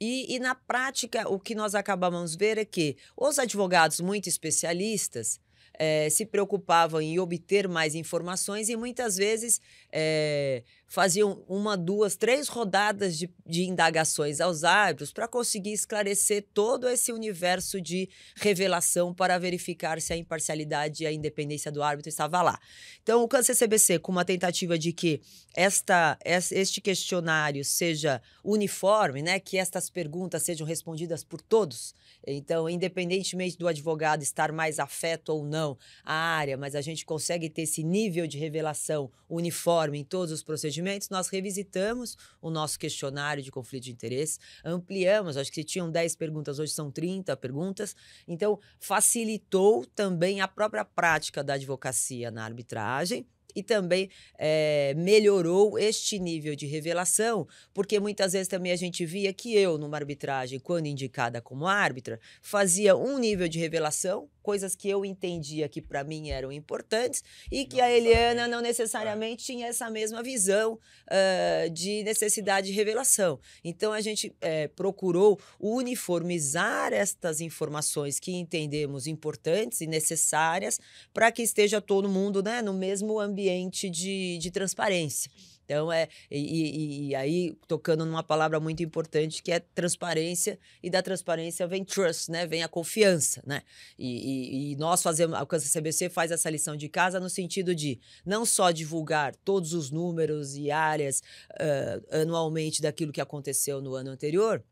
e, e na prática, o que nós acabamos de ver é que os advogados muito especialistas é, se preocupavam em obter mais informações e muitas vezes é, faziam uma, duas, três rodadas de, de indagações aos árbitros para conseguir esclarecer todo esse universo de revelação para verificar se a imparcialidade e a independência do árbitro estava lá. Então, o Câncer CBC, com uma tentativa de que esta, este questionário seja uniforme, né, que estas perguntas sejam respondidas por todos, então, independentemente do advogado estar mais afeto ou não à área, mas a gente consegue ter esse nível de revelação uniforme em todos os procedimentos, nós revisitamos o nosso questionário de conflito de interesses, ampliamos, acho que se tinham 10 perguntas, hoje são 30 perguntas. Então, facilitou também a própria prática da advocacia na arbitragem e também é, melhorou este nível de revelação, porque muitas vezes também a gente via que eu, numa arbitragem, quando indicada como árbitra, fazia um nível de revelação, coisas que eu entendia que para mim eram importantes, e que não a Eliana não necessariamente é. tinha essa mesma visão uh, de necessidade de revelação. Então a gente é, procurou uniformizar estas informações que entendemos importantes e necessárias para que esteja todo mundo né, no mesmo ambiente ambiente de, de transparência. Então, é. E, e, e, aí, tocando numa palavra muito importante que é transparência, e da transparência vem trust, né? Vem a confiança, né? E, e nós fazemos, a Alcança CBC faz essa lição de casa no sentido de não só divulgar todos os números e áreas uh, anualmente daquilo que aconteceu no ano anterior,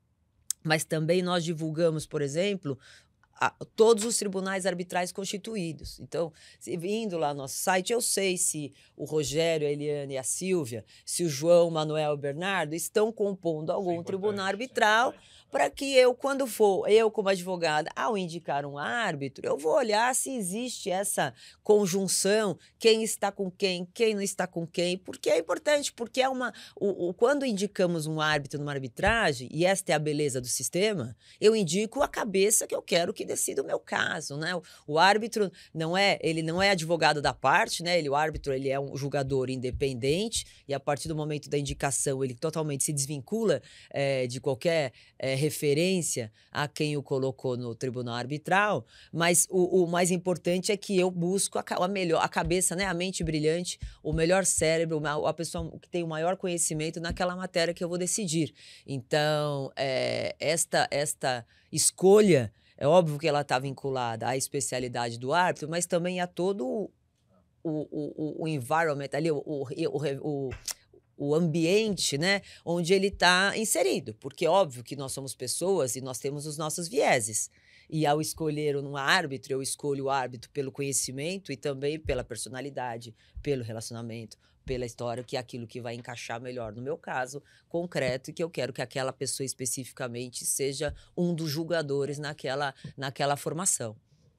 mas também nós divulgamos, por exemplo, a, todos os tribunais arbitrais constituídos. Então, se, lá no nosso site, eu sei se o Rogério, a Eliane e a Silvia, se o João, o Manuel e o Bernardo estão compondo algum é tribunal arbitral. É para que eu, quando for, eu como advogada, ao indicar um árbitro, eu vou olhar se existe essa conjunção, quem está com quem, quem não está com quem, porque é importante, porque é uma. O, o quando indicamos um árbitro numa arbitragem, e esta é a beleza do sistema, eu indico a cabeça que eu quero que decida o meu caso, né? O, o árbitro não é, ele não é advogado da parte, né? Ele, o árbitro, ele é um julgador independente, e a partir do momento da indicação, ele totalmente se desvincula é, de qualquer. É, referência a quem o colocou no tribunal arbitral, mas o, o mais importante é que eu busco a, a, melhor, a cabeça, né, a mente brilhante, o melhor cérebro, a pessoa que tem o maior conhecimento naquela matéria que eu vou decidir. Então, é, esta, esta escolha, é óbvio que ela está vinculada à especialidade do árbitro, mas também a todo o, o, o, o environment ali, o, o, o o ambiente, né, onde ele está inserido, porque óbvio que nós somos pessoas e nós temos os nossos vieses. E ao escolher um árbitro, eu escolho o árbitro pelo conhecimento e também pela personalidade, pelo relacionamento, pela história, que é aquilo que vai encaixar melhor no meu caso concreto e que eu quero que aquela pessoa especificamente seja um dos julgadores naquela, naquela formação.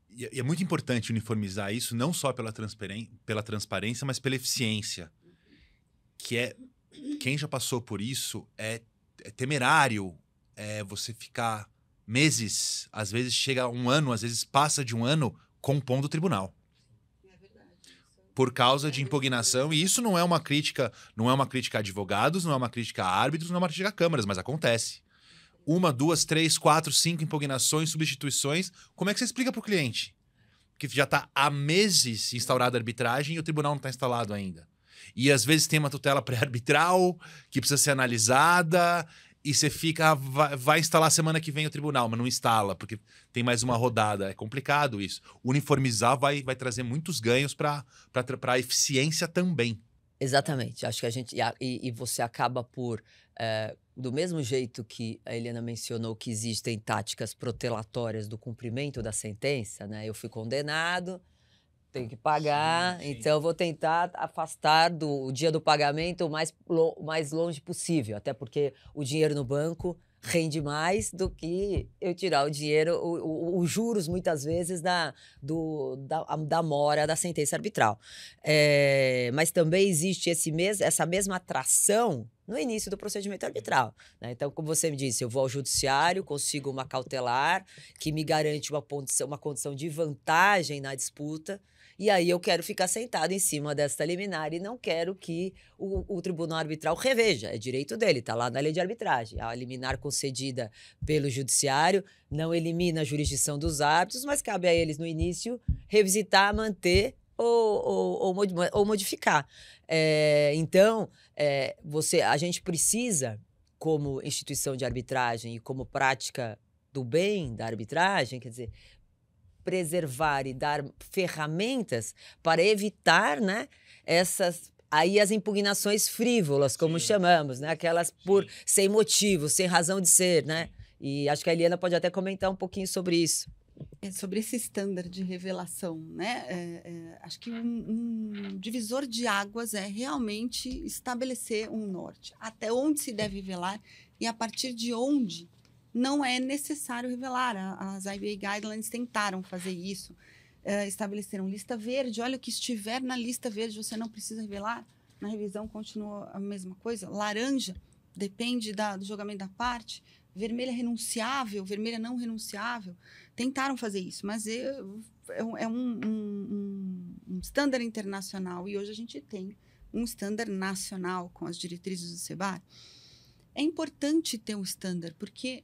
E é, é muito importante uniformizar isso, não só pela, pela transparência, mas pela eficiência, que é quem já passou por isso é, é temerário é você ficar meses, às vezes chega um ano, às vezes passa de um ano compondo o tribunal. É verdade, é por causa é de impugnação, e isso não é uma crítica, não é uma crítica a advogados, não é uma crítica a árbitros, não é uma crítica a câmaras, mas acontece. Uma, duas, três, quatro, cinco impugnações, substituições. Como é que você explica para o cliente? Que já está há meses instaurada a arbitragem e o tribunal não está instalado ainda. E às vezes tem uma tutela pré-arbitral que precisa ser analisada e você fica, ah, vai, vai, instalar semana que vem o tribunal, mas não instala, porque tem mais uma rodada. É complicado isso. Uniformizar vai, vai trazer muitos ganhos para a eficiência também. Exatamente. Acho que a gente. E, e você acaba por. É, do mesmo jeito que a Helena mencionou que existem táticas protelatórias do cumprimento da sentença, né? Eu fui condenado, tem que pagar, sim, sim. então eu vou tentar afastar do dia do pagamento o mais, lo, mais longe possível, até porque o dinheiro no banco rende mais do que eu tirar o dinheiro, os juros, muitas vezes, da, do, da, da mora da sentença arbitral. É, mas também existe esse mes, essa mesma atração no início do procedimento arbitral. Né? Então, como você me disse, eu vou ao judiciário, consigo uma cautelar que me garante uma condição, uma condição de vantagem na disputa e aí eu quero ficar sentado em cima desta liminar e não quero que o, o tribunal arbitral reveja. É direito dele, está lá na lei de arbitragem. A liminar concedida pelo judiciário não elimina a jurisdição dos árbitros, mas cabe a eles, no início, revisitar, manter ou, ou, ou modificar. É, então, é, você, a gente precisa, como instituição de arbitragem e como prática do bem da arbitragem, quer dizer, preservar e dar ferramentas para evitar né, essas aí as impugnações frívolas, como Sim. chamamos, né? Aquelas por Sim. sem motivo, sem razão de ser, né? E acho que a Eliana pode até comentar um pouquinho sobre isso. É sobre esse estándar de revelação, né? É, é, acho que um, um, divisor de águas é realmente estabelecer um norte, até onde se deve revelar e a partir de onde não é necessário revelar. As IBA Guidelines tentaram fazer isso, eh, estabeleceram lista verde. Olha, o que estiver na lista verde você não precisa revelar. Na revisão continua a mesma coisa. Laranja, depende da, do julgamento da parte. Vermelha é renunciável, vermelha é não renunciável. Tentaram fazer isso, mas é, é, é um, um, um standard internacional e hoje a gente tem um standard nacional com as diretrizes do SEBAR. É importante ter um standard, porque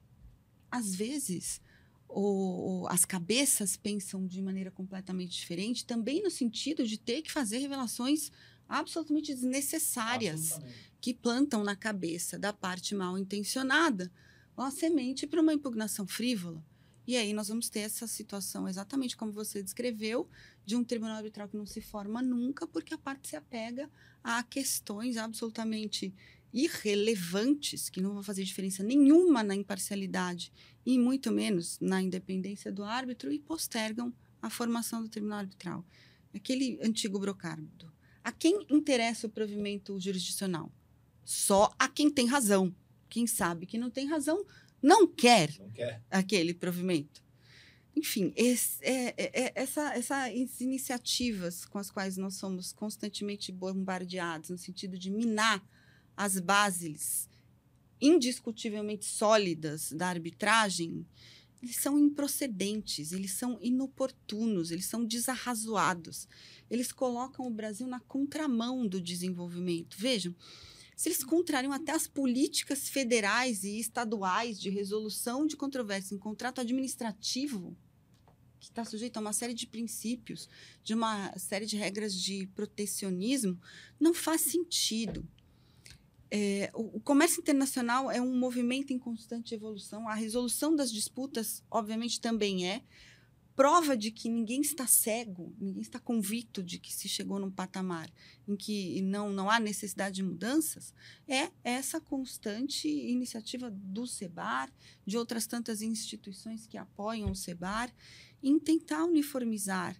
às vezes, ou, ou, as cabeças pensam de maneira completamente diferente, também no sentido de ter que fazer revelações absolutamente desnecessárias absolutamente. que plantam na cabeça da parte mal intencionada uma semente para uma impugnação frívola. E aí nós vamos ter essa situação exatamente como você descreveu, de um tribunal arbitral que não se forma nunca, porque a parte se apega a questões absolutamente irrelevantes que não vão fazer diferença nenhuma na imparcialidade e muito menos na independência do árbitro e postergam a formação do tribunal arbitral. Aquele antigo brocardo. A quem interessa o provimento jurisdicional? Só a quem tem razão. Quem sabe que não tem razão não quer, não quer. aquele provimento. Enfim, esse, é, é, é essa, essas iniciativas com as quais nós somos constantemente bombardeados, no sentido de minar as bases indiscutivelmente sólidas da arbitragem, eles são improcedentes, eles são inoportunos, eles são desarrazoados. Eles colocam o Brasil na contramão do desenvolvimento. Vejam, se eles contrariam até as políticas federais e estaduais de resolução de controvérsia em contrato administrativo, que está sujeito a uma série de princípios, de uma série de regras de protecionismo, não faz sentido. É, o comércio internacional é um movimento em constante evolução. A resolução das disputas, obviamente, também é. Prova de que ninguém está cego, ninguém está convicto de que se chegou num patamar em que não, não há necessidade de mudanças, é essa constante iniciativa do SEBAR, de outras tantas instituições que apoiam o SEBAR, em tentar uniformizar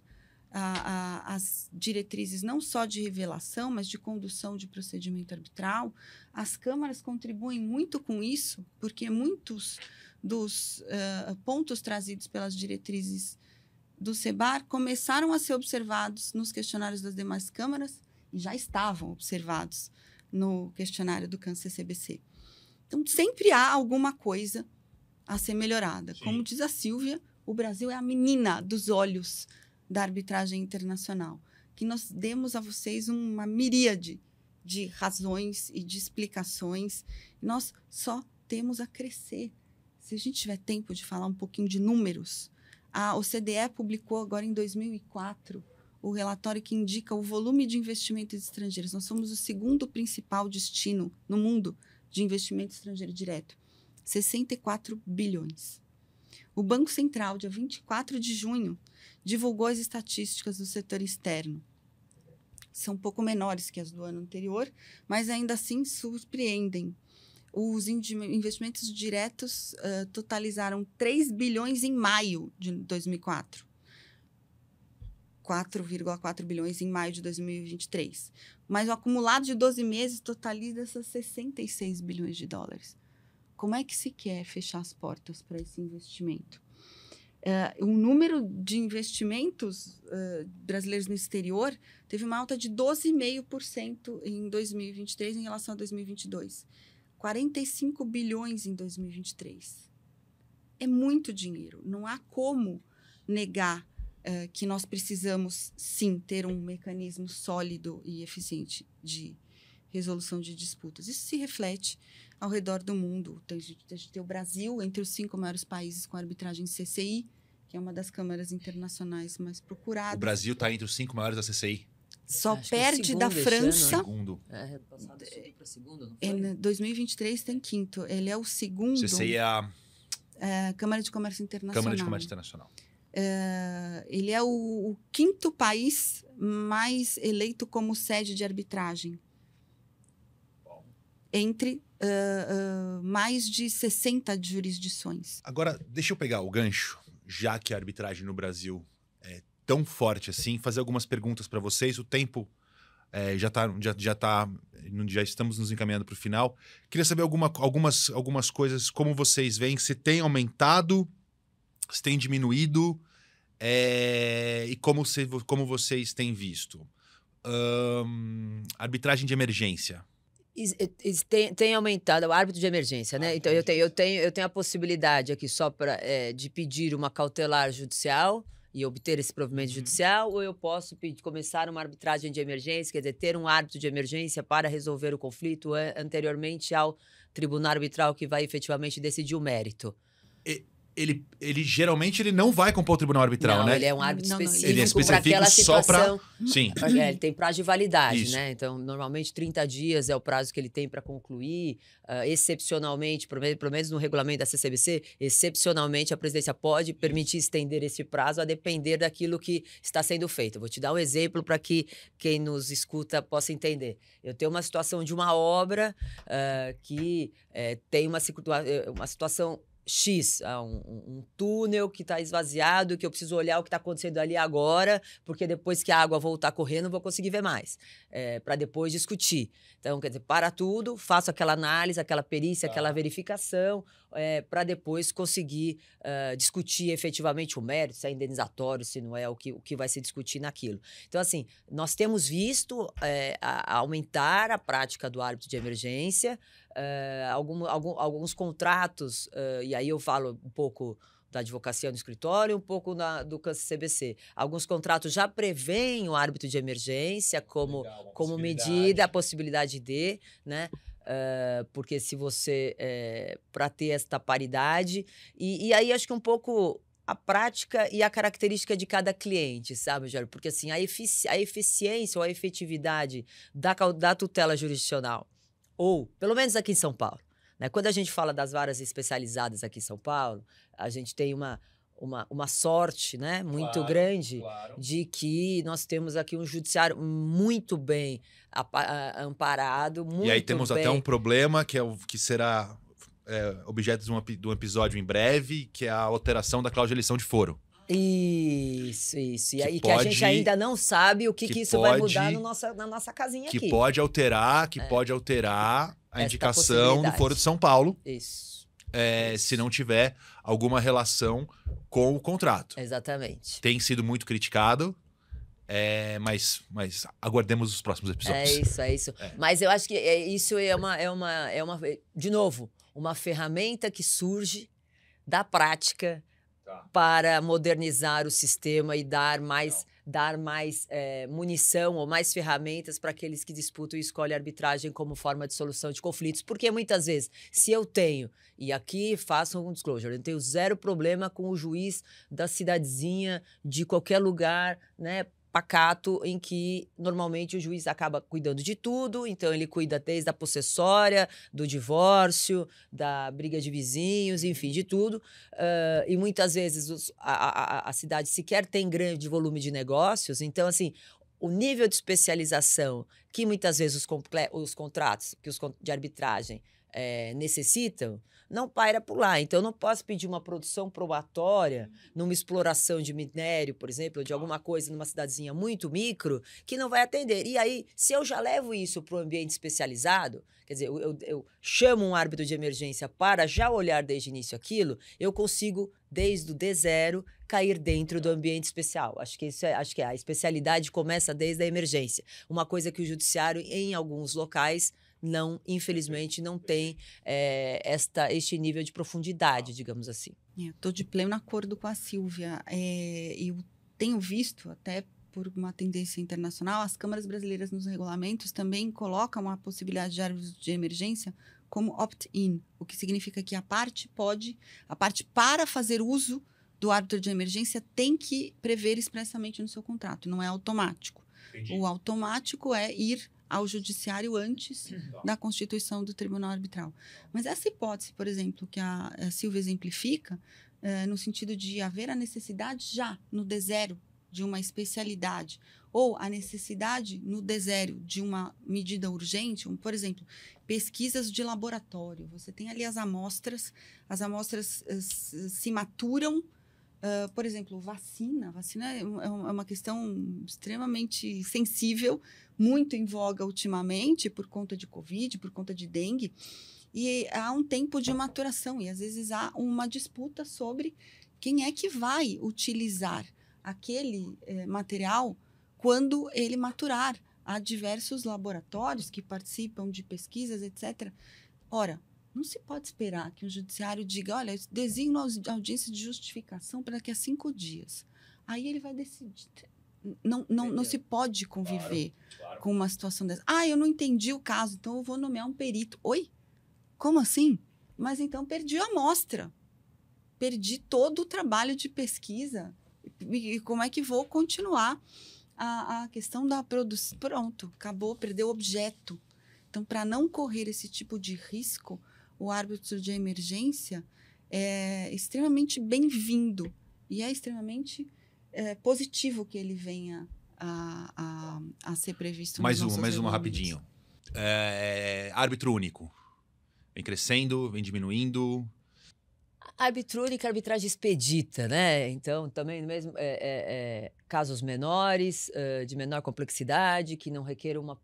a, a, as diretrizes não só de revelação, mas de condução de procedimento arbitral, as câmaras contribuem muito com isso, porque muitos dos uh, pontos trazidos pelas diretrizes do SEBAR começaram a ser observados nos questionários das demais câmaras e já estavam observados no questionário do câncer CBC. Então, sempre há alguma coisa a ser melhorada. Sim. Como diz a Silvia, o Brasil é a menina dos olhos da arbitragem internacional. Que nós demos a vocês uma miríade de razões e de explicações. Nós só temos a crescer. Se a gente tiver tempo de falar um pouquinho de números, a OCDE publicou agora em 2004 o relatório que indica o volume de investimentos estrangeiros. Nós somos o segundo principal destino no mundo de investimento estrangeiro direto, 64 bilhões. O Banco Central, dia 24 de junho, divulgou as estatísticas do setor externo. São um pouco menores que as do ano anterior, mas ainda assim surpreendem. Os investimentos diretos uh, totalizaram 3 bilhões em maio de 2004. 4,4 bilhões em maio de 2023. Mas o acumulado de 12 meses totaliza essas 66 bilhões de dólares. Como é que se quer fechar as portas para esse investimento? Uh, o número de investimentos uh, brasileiros no exterior teve uma alta de 12,5% em 2023 em relação a 2022. 45 bilhões em 2023. É muito dinheiro. Não há como negar uh, que nós precisamos, sim, ter um mecanismo sólido e eficiente de resolução de disputas. Isso se reflete ao redor do mundo. Tem, a gente tem o Brasil entre os cinco maiores países com arbitragem CCI, que é uma das câmaras internacionais mais procuradas. O Brasil está entre os cinco maiores da CCI. Só Acho é perde da França. Ano, né? segundo. É, é passado segundo, Em é, né, 2023 tem quinto. Ele é o segundo. CCI é a... É, Câmara de Comércio Internacional. Câmara de Comércio Internacional. É, ele é o, o, quinto país mais eleito como sede de arbitragem. Bom. Entre uh, mais de 60 jurisdições. Agora, deixa eu pegar o gancho, já que a arbitragem no Brasil é tão forte assim, fazer algumas perguntas para vocês. O tempo é, já está já, já tá, já estamos nos encaminhando para o final. Queria saber alguma, algumas, algumas coisas, como vocês veem, se tem aumentado, se tem diminuído é, e como, se, como vocês têm visto. Um, arbitragem de emergência. Eh, tem, tem aumentado é o árbitro de emergência, né? Ah, então eu tenho, eu tenho, eu tenho a possibilidade aqui só para é, eh, de pedir uma cautelar judicial e obter esse provimento uhum. judicial, ou eu posso pedir, começar uma arbitragem de emergência, quer dizer, ter um árbitro de emergência para resolver o conflito anteriormente ao tribunal arbitral que vai efetivamente decidir o mérito. E, ele, ele geralmente ele não vai compor o tribunal arbitral, não, né? Ele é um árbitro não, específico, ele é específico só para. Sim. É, ele tem prazo de validade, Isso. né? Então, normalmente 30 dias é o prazo que ele tem para concluir. Uh, excepcionalmente, pelo menos no regulamento da CCBC, excepcionalmente a presidência pode permitir estender esse prazo a depender daquilo que está sendo feito. Vou te dar um exemplo para que quem nos escuta possa entender. Eu tenho uma situação de uma obra uh, que uh, tem uma, eh, uma situação X, ah, um, um, túnel que está esvaziado, que eu preciso olhar o que está acontecendo ali agora, porque depois que a água voltar correndo, eu vou conseguir ver mais, é, eh, para depois discutir. Então, quer dizer, para tudo, faço aquela análise, aquela perícia, tá. aquela verificação, é, eh, para depois conseguir uh, discutir efetivamente o mérito, se é indenizatório, se não é, o que, o que vai ser discutir naquilo. Então, assim, nós temos visto é, a, aumentar a prática do árbitro de emergência, eh, algum, algum, alguns contratos, uh, e aí eu falo um pouco da advocacia no escritório, um pouco na, do CBC. Alguns contratos já prevêem o árbitro de emergência como, Legal, como medida, a possibilidade de, né? Uh, porque se você é, para ter esta paridade e, e, aí acho que um pouco a prática e a característica de cada cliente, sabe, Jair? Porque assim a, efici a eficiência ou a efetividade da, da tutela jurisdicional ou, pelo menos aqui em São Paulo. Né? Quando a gente fala das varas especializadas aqui em São Paulo, a gente tem uma, uma, uma sorte né? muito claro, grande claro. de que nós temos aqui um judiciário muito bem amparado. Muito e aí temos bem... até um problema que, é o, que será é, objeto de um, de um episódio em breve, que é a alteração da cláusula de eleição de foro. Isso, isso. E que, aí, pode, que a gente ainda não sabe o que, que, que isso pode, vai mudar no nossa, na nossa casinha que aqui. Que pode alterar, que é. pode alterar a Esta indicação do Foro de São Paulo. Isso. É, se não tiver alguma relação com o contrato. Exatamente. Tem sido muito criticado, é, mas, mas aguardemos os próximos episódios. É isso, é isso. É. Mas eu acho que é, isso é uma, é, uma, é uma. De novo, uma ferramenta que surge da prática tá. para modernizar o sistema e dar mais, dar mais é, munição ou mais ferramentas para aqueles que disputam e escolhem a arbitragem como forma de solução de conflitos. Porque muitas vezes, se eu tenho, e aqui faço um disclosure, eu tenho zero problema com o juiz da cidadezinha, de qualquer lugar, né? pacato em que normalmente o juiz acaba cuidando de tudo, então ele cuida desde a possessória, do divórcio, da briga de vizinhos, enfim, de tudo. Uh, e muitas vezes os, a, a, a cidade sequer tem grande volume de negócios, então, assim, o nível de especialização que muitas vezes os, os contratos que os, de arbitragem é, necessitam não paira por lá. Então, eu não posso pedir uma produção probatória uhum. numa exploração de minério, por exemplo, de alguma coisa numa cidadezinha muito micro, que não vai atender. E aí, se eu já levo isso para o ambiente especializado, quer dizer, eu, eu, eu chamo um árbitro de emergência para já olhar desde o início aquilo, eu consigo desde o D0 cair dentro do ambiente especial. Acho que isso é, acho que é, a especialidade começa desde a emergência. Uma coisa que o judiciário em alguns locais não, infelizmente, não tem é, esta, este nível de profundidade, digamos assim. estou de pleno acordo com a Silvia. É, eu tenho visto, até por uma tendência internacional, as câmaras brasileiras nos regulamentos também colocam a possibilidade de árbitros de emergência como opt-in, o que significa que a parte pode, a parte para fazer uso do árbitro de emergência tem que prever expressamente no seu contrato, não é automático. Entendi. O automático é ir ao judiciário antes uhum. tá. da constituição do tribunal arbitral. Mas essa hipótese, por exemplo, que a, Silva Silvia exemplifica, é, no sentido de haver a necessidade já no D0 de uma especialidade ou a necessidade no D0 de uma medida urgente, um, por exemplo, pesquisas de laboratório. Você tem ali as amostras, as amostras eh, se maturam Uh, por exemplo, vacina. Vacina é, é, é uma questão extremamente sensível, muito em voga ultimamente por conta de Covid, por conta de dengue. E há um tempo de maturação, e às vezes há uma disputa sobre quem é que vai utilizar aquele eh, material quando ele maturar. Há diversos laboratórios que participam de pesquisas, etc. Ora, não se pode esperar que o judiciário diga, olha, designo audiência de justificação para daqui a cinco dias. Aí ele vai decidir. Não, não, não se pode conviver claro, claro. com uma situação dessa. Ah, eu não entendi o caso, então eu vou nomear um perito. Oi? Como assim? Mas então perdi a amostra. Perdi todo o trabalho de pesquisa. E como é que vou continuar a, a questão da produção? Pronto, acabou, perdeu o objeto. Então, para não correr esse tipo de risco, o árbitro de emergência é extremamente bem-vindo e é extremamente é, positivo que ele venha a, a, a ser previsto. Mais uma, mais uma rapidinho. É, árbitro único. Vem crescendo, vem diminuindo. Árbitro único, arbitragem expedita, né? Então, também mesmo é, é, é casos menores, é, de menor complexidade, que não requer uma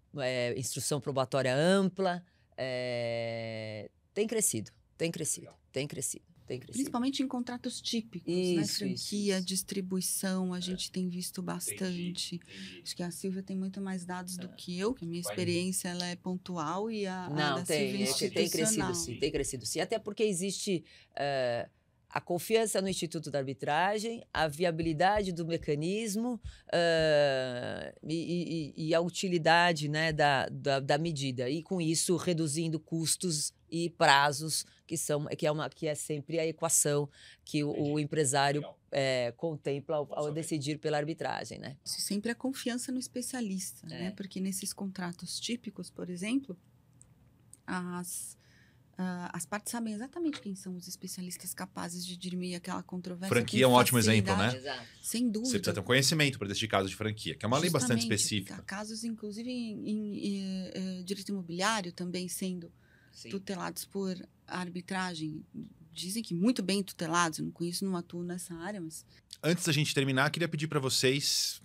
instrução probatória ampla. É, tem crescido, tem crescido, tem crescido. Tem crescido. Principalmente em contratos típicos, né? isso, né? Franquia, isso, isso. distribuição, a é. gente tem visto bastante. Entendi, entendi. Acho que a Silvia tem muito mais dados é. do que eu, que a minha experiência ela é pontual e a, Não, a da tem, Silvia é, é tem crescido sim, tem crescido sim. Até porque existe. Uh, a confiança no Instituto da Arbitragem, a viabilidade do mecanismo uh, e, e, e, a utilidade né, da, da, da, medida. E, com isso, reduzindo custos e prazos, que, são, que, é, uma, que é sempre a equação que o, o empresário é, contempla ao, ao, decidir pela arbitragem. Né? Isso sempre a é confiança no especialista, é. né? porque nesses contratos típicos, por exemplo, as Uh, as partes sabem exatamente quem são os especialistas capazes de dirimir aquela controvérsia. Franquia é um ótimo exemplo, né? Exato. Sem dúvida. Você precisa ter um conhecimento para decidir casos de franquia, que é uma Justamente, lei bastante específica. Casos, inclusive, em, em, em, eh, eh, direito imobiliário também sendo Sim. tutelados por arbitragem. Dizem que muito bem tutelados, eu não conheço, não atuo nessa área, mas. Antes da gente terminar, queria pedir para vocês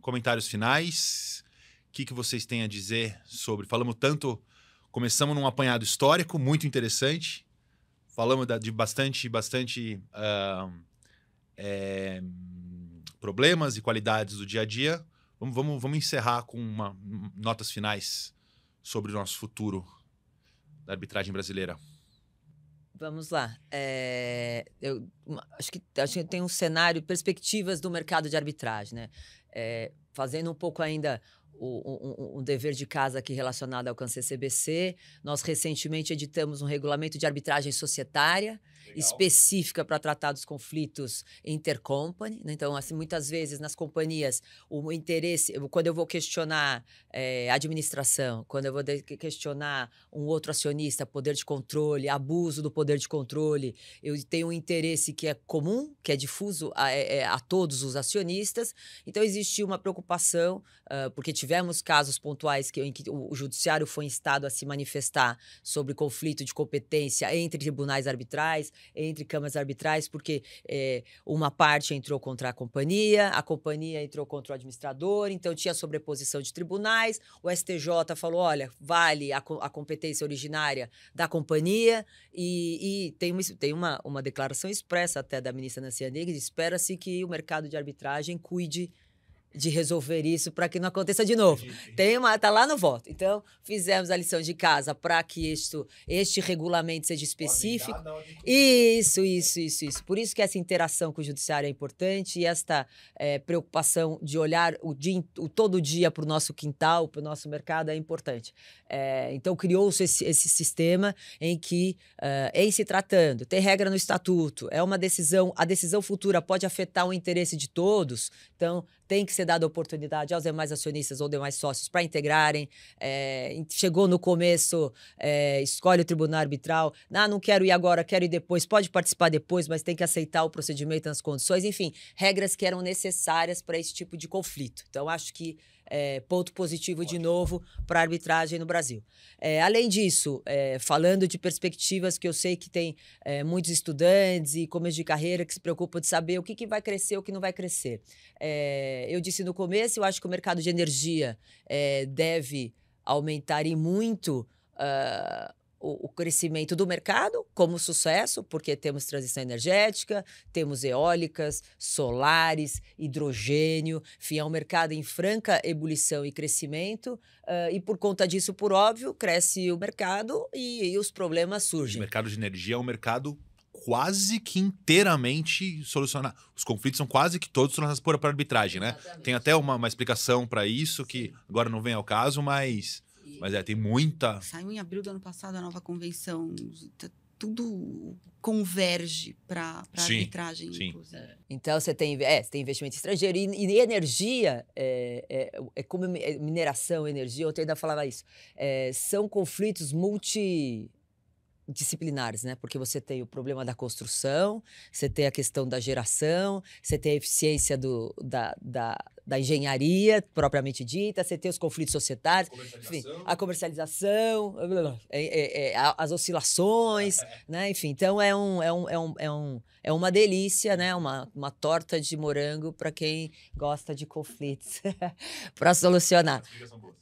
comentários finais. O que, que vocês têm a dizer sobre. Falamos tanto Começamos num apanhado histórico muito interessante. Falamos de bastante, bastante uh, é, problemas e qualidades do dia a dia. Vamos, vamos, vamos encerrar com uma, notas finais sobre o nosso futuro da arbitragem brasileira. Vamos lá. É, eu acho que, acho que tem um cenário, perspectivas do mercado de arbitragem, né? É, fazendo um pouco ainda o, um, um, dever de casa aqui relacionado ao câncer CBC. Nós recentemente editamos um regulamento de arbitragem societária Legal. específica para tratar dos conflitos intercompany. Né? Então, assim, muitas vezes nas companhias, o interesse, quando eu vou questionar é, administração, quando eu vou questionar um outro acionista, poder de controle, abuso do poder de controle, eu tenho um interesse que é comum, que é difuso a, eh, eh, a todos os acionistas. Então, existe uma preocupação, uh, porque tivemos casos pontuais que, em que o, o judiciário foi instado a se manifestar sobre conflito de competência entre tribunais arbitrais, entre camas arbitrais, porque é, uma parte entrou contra a companhia, a companhia entrou contra o administrador, então tinha sobreposição de tribunais. O STJ falou: olha, vale a, a competência originária da companhia, e, e tem, uma, tem uma, uma declaração expressa até da ministra Nancy Negri, espera-se que o mercado de arbitragem cuide de resolver isso para que não aconteça de novo. Tem uma, tá lá no voto. Então, fizemos a lição de casa para que isto, este regulamento seja específico. Isso, isso, isso, isso. Por isso que essa interação com o judiciário é importante e esta é, preocupação de olhar o, dia, o todo dia para o nosso quintal, para o nosso mercado é importante. É, então, criou-se esse, esse, sistema em que, uh, em se tratando, tem regra no estatuto, é uma decisão, a decisão futura pode afetar o interesse de todos. Então, tem que ser dada oportunidade aos demais acionistas ou demais sócios para integrarem. É, chegou no começo, é, escolhe o tribunal arbitral. Ah, não quero ir agora, quero ir depois. Pode participar depois, mas tem que aceitar o procedimento nas condições. Enfim, regras que eram necessárias para esse tipo de conflito. Então, acho que é, ponto positivo Ótimo. de novo para a arbitragem no Brasil. É, além disso, é, falando de perspectivas que eu sei que tem é, muitos estudantes e começo de carreira que se preocupam de saber o que, que vai crescer, o que não vai crescer. É, eu disse no começo, eu acho que o mercado de energia é, deve aumentar e muito uh, o, o crescimento do mercado como sucesso, porque temos transição energética, temos eólicas, solares, hidrogênio, enfim, é um mercado em franca ebulição e crescimento, uh, e por conta disso, por óbvio, cresce o mercado e, e os problemas surgem. O mercado de energia é um mercado quase que inteiramente solucionar. Os conflitos são quase que todos solucionados por, arbitragem, né? Exatamente. Tem até uma, uma explicação para isso que agora não vem ao caso, mas mas é, tem muita. Saiu em abril do ano passado a nova convenção. Tá tudo converge para a arbitragem, sim. inclusive. É. Então, você tem, é, você tem investimento estrangeiro e, e energia, é, é, é, como é, é mineração, energia, ontem ainda falava isso. são conflitos multi disciplinares, né? Porque você tem o problema da construção, você tem a questão da geração, você tem a eficiência do, da, da, da engenharia propriamente dita, você tem os conflitos societários, enfim, a comercialização, é, é, é as oscilações, né? Enfim, então é, um, é, um, é, um, é, um, é uma delícia, né? Uma, uma torta de morango para quem gosta de conflitos para solucionar.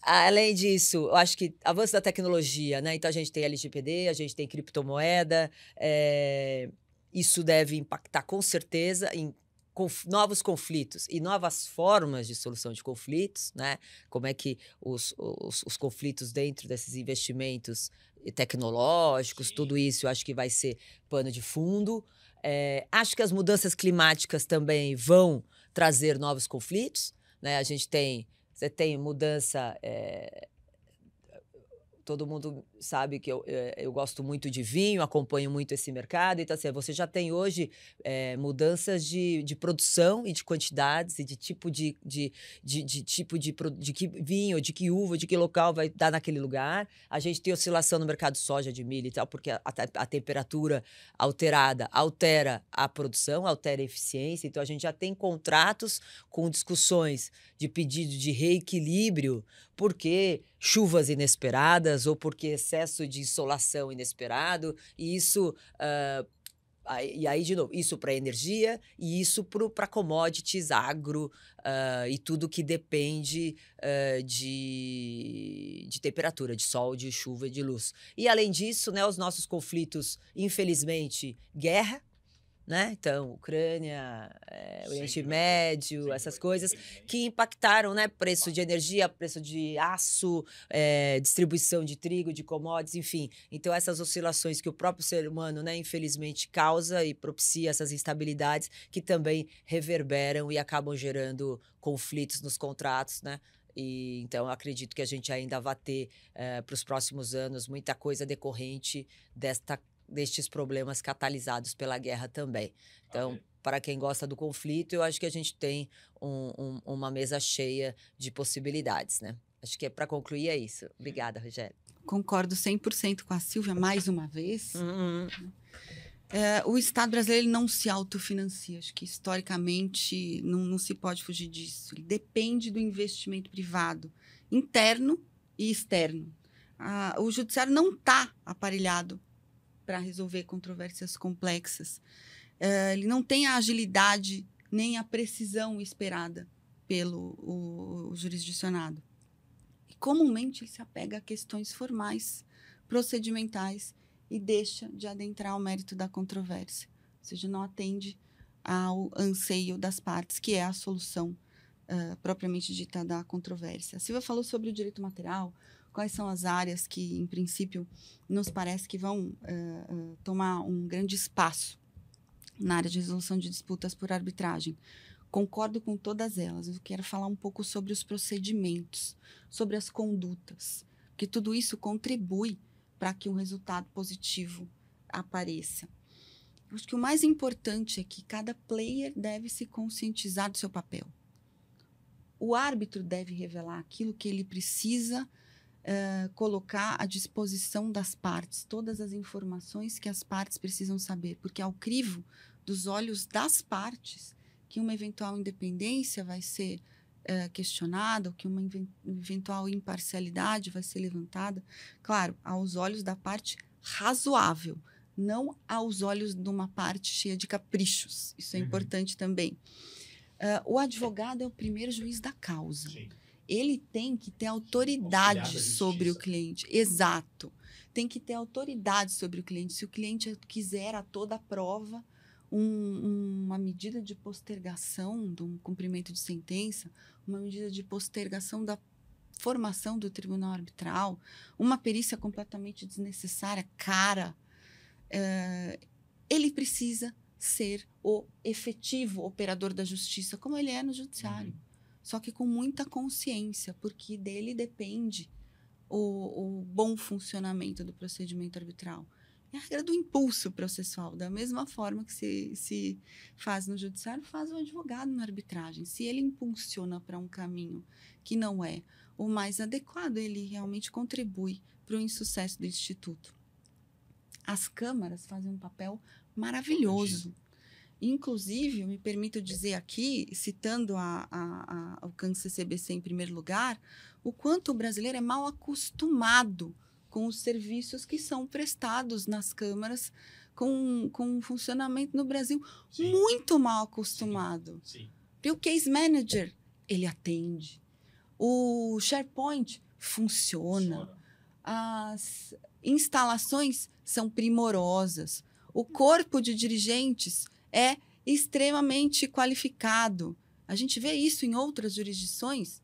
Além disso, eu acho que avanço da tecnologia, né? Então a gente tem LGPD, a gente tem criptomoeda, é... isso deve impactar com certeza em conf novos conflitos e novas formas de solução de conflitos, né? Como é que os, os, os conflitos dentro desses investimentos tecnológicos, Sim. tudo isso, eu acho que vai ser pano de fundo. É, acho que as mudanças climáticas também vão trazer novos conflitos, né? A gente tem, você tem mudança é, todo mundo sabe que eu, eh, eu gosto muito de vinho, acompanho muito esse mercado. Então, assim, você já tem hoje é, mudanças de, de produção e de quantidades e de tipo de, de, de, de tipo de, de que vinho, de que uva, de que local vai dar naquele lugar. A gente tem oscilação no mercado de soja, de milho e tal, porque a, a temperatura alterada altera a produção, altera a eficiência. Então, a gente já tem contratos com discussões de pedido de reequilíbrio porque chuvas inesperadas ou porque excesso de insolação inesperado, e isso. Uh, e aí, de novo, isso para energia e isso para commodities, agro uh, e tudo que depende uh, de, de temperatura, de sol, de chuva, de luz. E além disso, né, os nossos conflitos, infelizmente, guerra, né? Então, Ucrânia, é, Oriente Sim, Médio, Sim, essas coisas que impactaram, né? Preço de energia, preço de aço, é, distribuição de trigo, de commodities, enfim. Então, essas oscilações que o próprio ser humano, né, infelizmente, causa e propicia essas instabilidades que também reverberam e acabam gerando conflitos nos contratos, né? E, então, acredito que a gente ainda vai ter é, para os próximos anos muita coisa decorrente desta destes problemas catalisados pela guerra também. Então, para quem gosta do conflito, eu acho que a gente tem um, um, uma mesa cheia de possibilidades, né? Acho que é para concluir é isso. Obrigada, Rogério. Concordo 100% com a Silvia mais uma vez. Uhum. É, o Estado brasileiro não se autofinancia, acho que historicamente não, não se pode fugir disso. Ele depende do investimento privado, interno e externo. Ah, o judiciário não está aparelhado para resolver controvérsias complexas. Eh, ele não tem a agilidade nem a precisão esperada pelo o, o jurisdicionado. E comumente ele se apega a questões formais, procedimentais e deixa de adentrar o mérito da controvérsia, ou seja, não atende ao anseio das partes, que é a solução uh, propriamente dita da controvérsia. A Silva falou sobre o direito material, quais são as áreas que, em princípio, nos parece que vão uh, tomar um grande espaço na área de resolução de disputas por arbitragem. Concordo com todas elas. Eu quero falar um pouco sobre os procedimentos, sobre as condutas, que tudo isso contribui para que um resultado positivo apareça. Acho que o mais importante é que cada player deve se conscientizar do seu papel. O árbitro deve revelar aquilo que ele precisa colocar à disposição das partes todas as informações que as partes precisam saber, porque ao crivo dos olhos das partes que uma eventual independência vai ser uh, questionada, ou que uma eventual imparcialidade vai ser levantada, claro, aos olhos da parte razoável, não aos olhos de uma parte cheia de caprichos. Isso é uhum. importante também. Uh, o advogado é o primeiro juiz da causa. Sim ele tem que ter autoridade sobre o cliente. Exato. Tem que ter autoridade sobre o cliente. Se o cliente quiser a toda prova um, uma medida de postergação de um cumprimento de sentença, uma medida de postergação da formação do tribunal arbitral, uma perícia completamente desnecessária, cara, é, ele precisa ser o efetivo operador da justiça, como ele é no judiciário. Uhum só que com muita consciência, porque dele depende o, o bom funcionamento do procedimento arbitral. É a regra do impulso processual, da mesma forma que se, se faz no judiciário, faz o advogado na arbitragem. Se ele impulsiona para um caminho que não é o mais adequado, ele realmente contribui para o insucesso do instituto. As câmaras fazem um papel maravilhoso Inclusive, me permito dizer aqui, citando a, a, a, o câncer CBC em primeiro lugar, o quanto o brasileiro é mal acostumado com os serviços que são prestados nas câmaras com, com um funcionamento no Brasil Sim. muito mal acostumado. Sim. Sim. E o case manager, ele atende. O SharePoint funciona. funciona. As instalações são primorosas. O corpo de dirigentes é extremamente qualificado. A gente vê isso em outras jurisdições?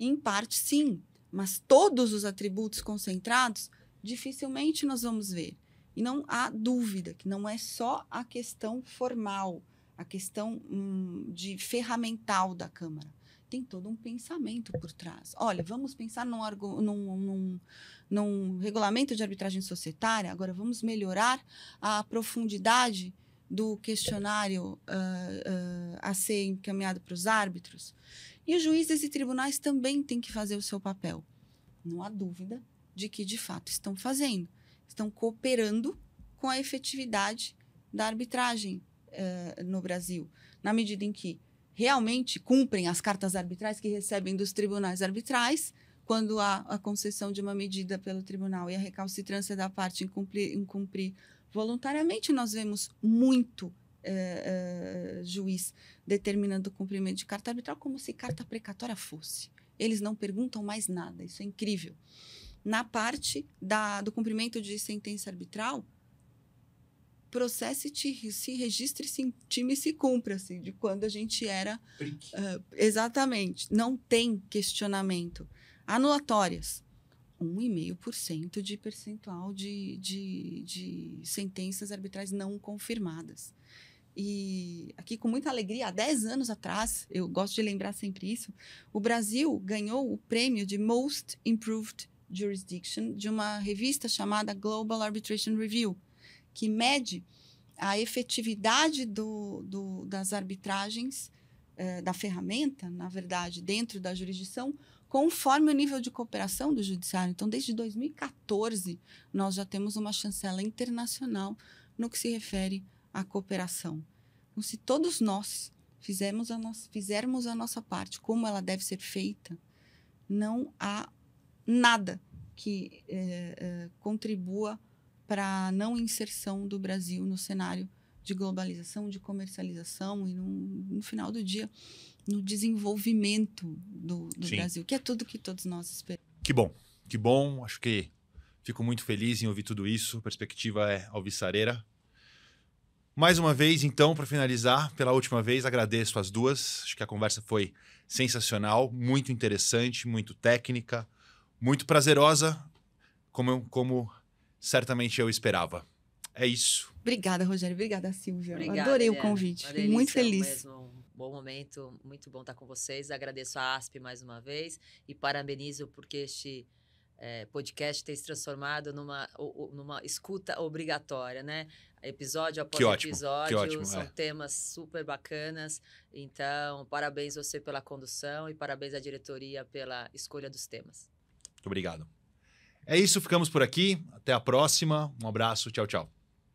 Em parte, sim, mas todos os atributos concentrados dificilmente nós vamos ver. E não há dúvida que não é só a questão formal, a questão hum, de ferramental da Câmara. Tem todo um pensamento por trás. Olha, vamos pensar num, num, num, num regulamento de arbitragem societária, agora vamos melhorar a profundidade do questionário uh, uh, a ser encaminhado para os árbitros. E os juízes e tribunais também têm que fazer o seu papel. Não há dúvida de que, de fato, estão fazendo. Estão cooperando com a efetividade da arbitragem uh, no Brasil, na medida em que realmente cumprem as cartas arbitrais que recebem dos tribunais arbitrais, quando há a concessão de uma medida pelo tribunal e a recalcitrância da parte em cumprir, em cumprir Voluntariamente, nós vemos muito é, é, juiz determinando o cumprimento de carta arbitral como se carta precatória fosse. Eles não perguntam mais nada, isso é incrível. Na parte da, do cumprimento de sentença arbitral, processe, te, se registre, se time e se cumpra, assim, de quando a gente era. Uh, exatamente. Não tem questionamento. Anulatórias. 1,5% de percentual de, de, de sentenças arbitrais não confirmadas. E aqui, com muita alegria, há 10 anos atrás, eu gosto de lembrar sempre isso, o Brasil ganhou o prêmio de Most Improved Jurisdiction de uma revista chamada Global Arbitration Review, que mede a efetividade do, do das arbitragens, eh, da ferramenta, na verdade, dentro da jurisdição, conforme o nível de cooperação do judiciário. Então, desde 2014, nós já temos uma chancela internacional no que se refere à cooperação. Então, se todos nós fizermos a, nossa, fizermos a nossa parte como ela deve ser feita, não há nada que eh, eh, contribua para a não inserção do Brasil no cenário de globalização, de comercialização e no, no final do dia no desenvolvimento do, do Brasil, que é tudo que todos nós esperamos. Que bom, que bom. Acho que fico muito feliz em ouvir tudo isso. perspectiva é alvissareira. Mais uma vez, então, para finalizar, pela última vez, agradeço as duas. Acho que a conversa foi sensacional, muito interessante, muito técnica, muito prazerosa, como, eu, como certamente eu esperava. É isso. Obrigada, Rogério. Obrigada, Silvia. Obrigada, Adorei o convite. Fiquei muito feliz. Mesmo. Bom momento, muito bom estar com vocês. Agradeço a ASP mais uma vez e parabenizo porque este é, podcast tem se transformado numa, numa escuta obrigatória, né? Episódio após ótimo, episódio, ótimo, são é. temas super bacanas. Então, parabéns você pela condução e parabéns à diretoria pela escolha dos temas. Muito obrigado. É isso, ficamos por aqui. Até a próxima. Um abraço, tchau, tchau.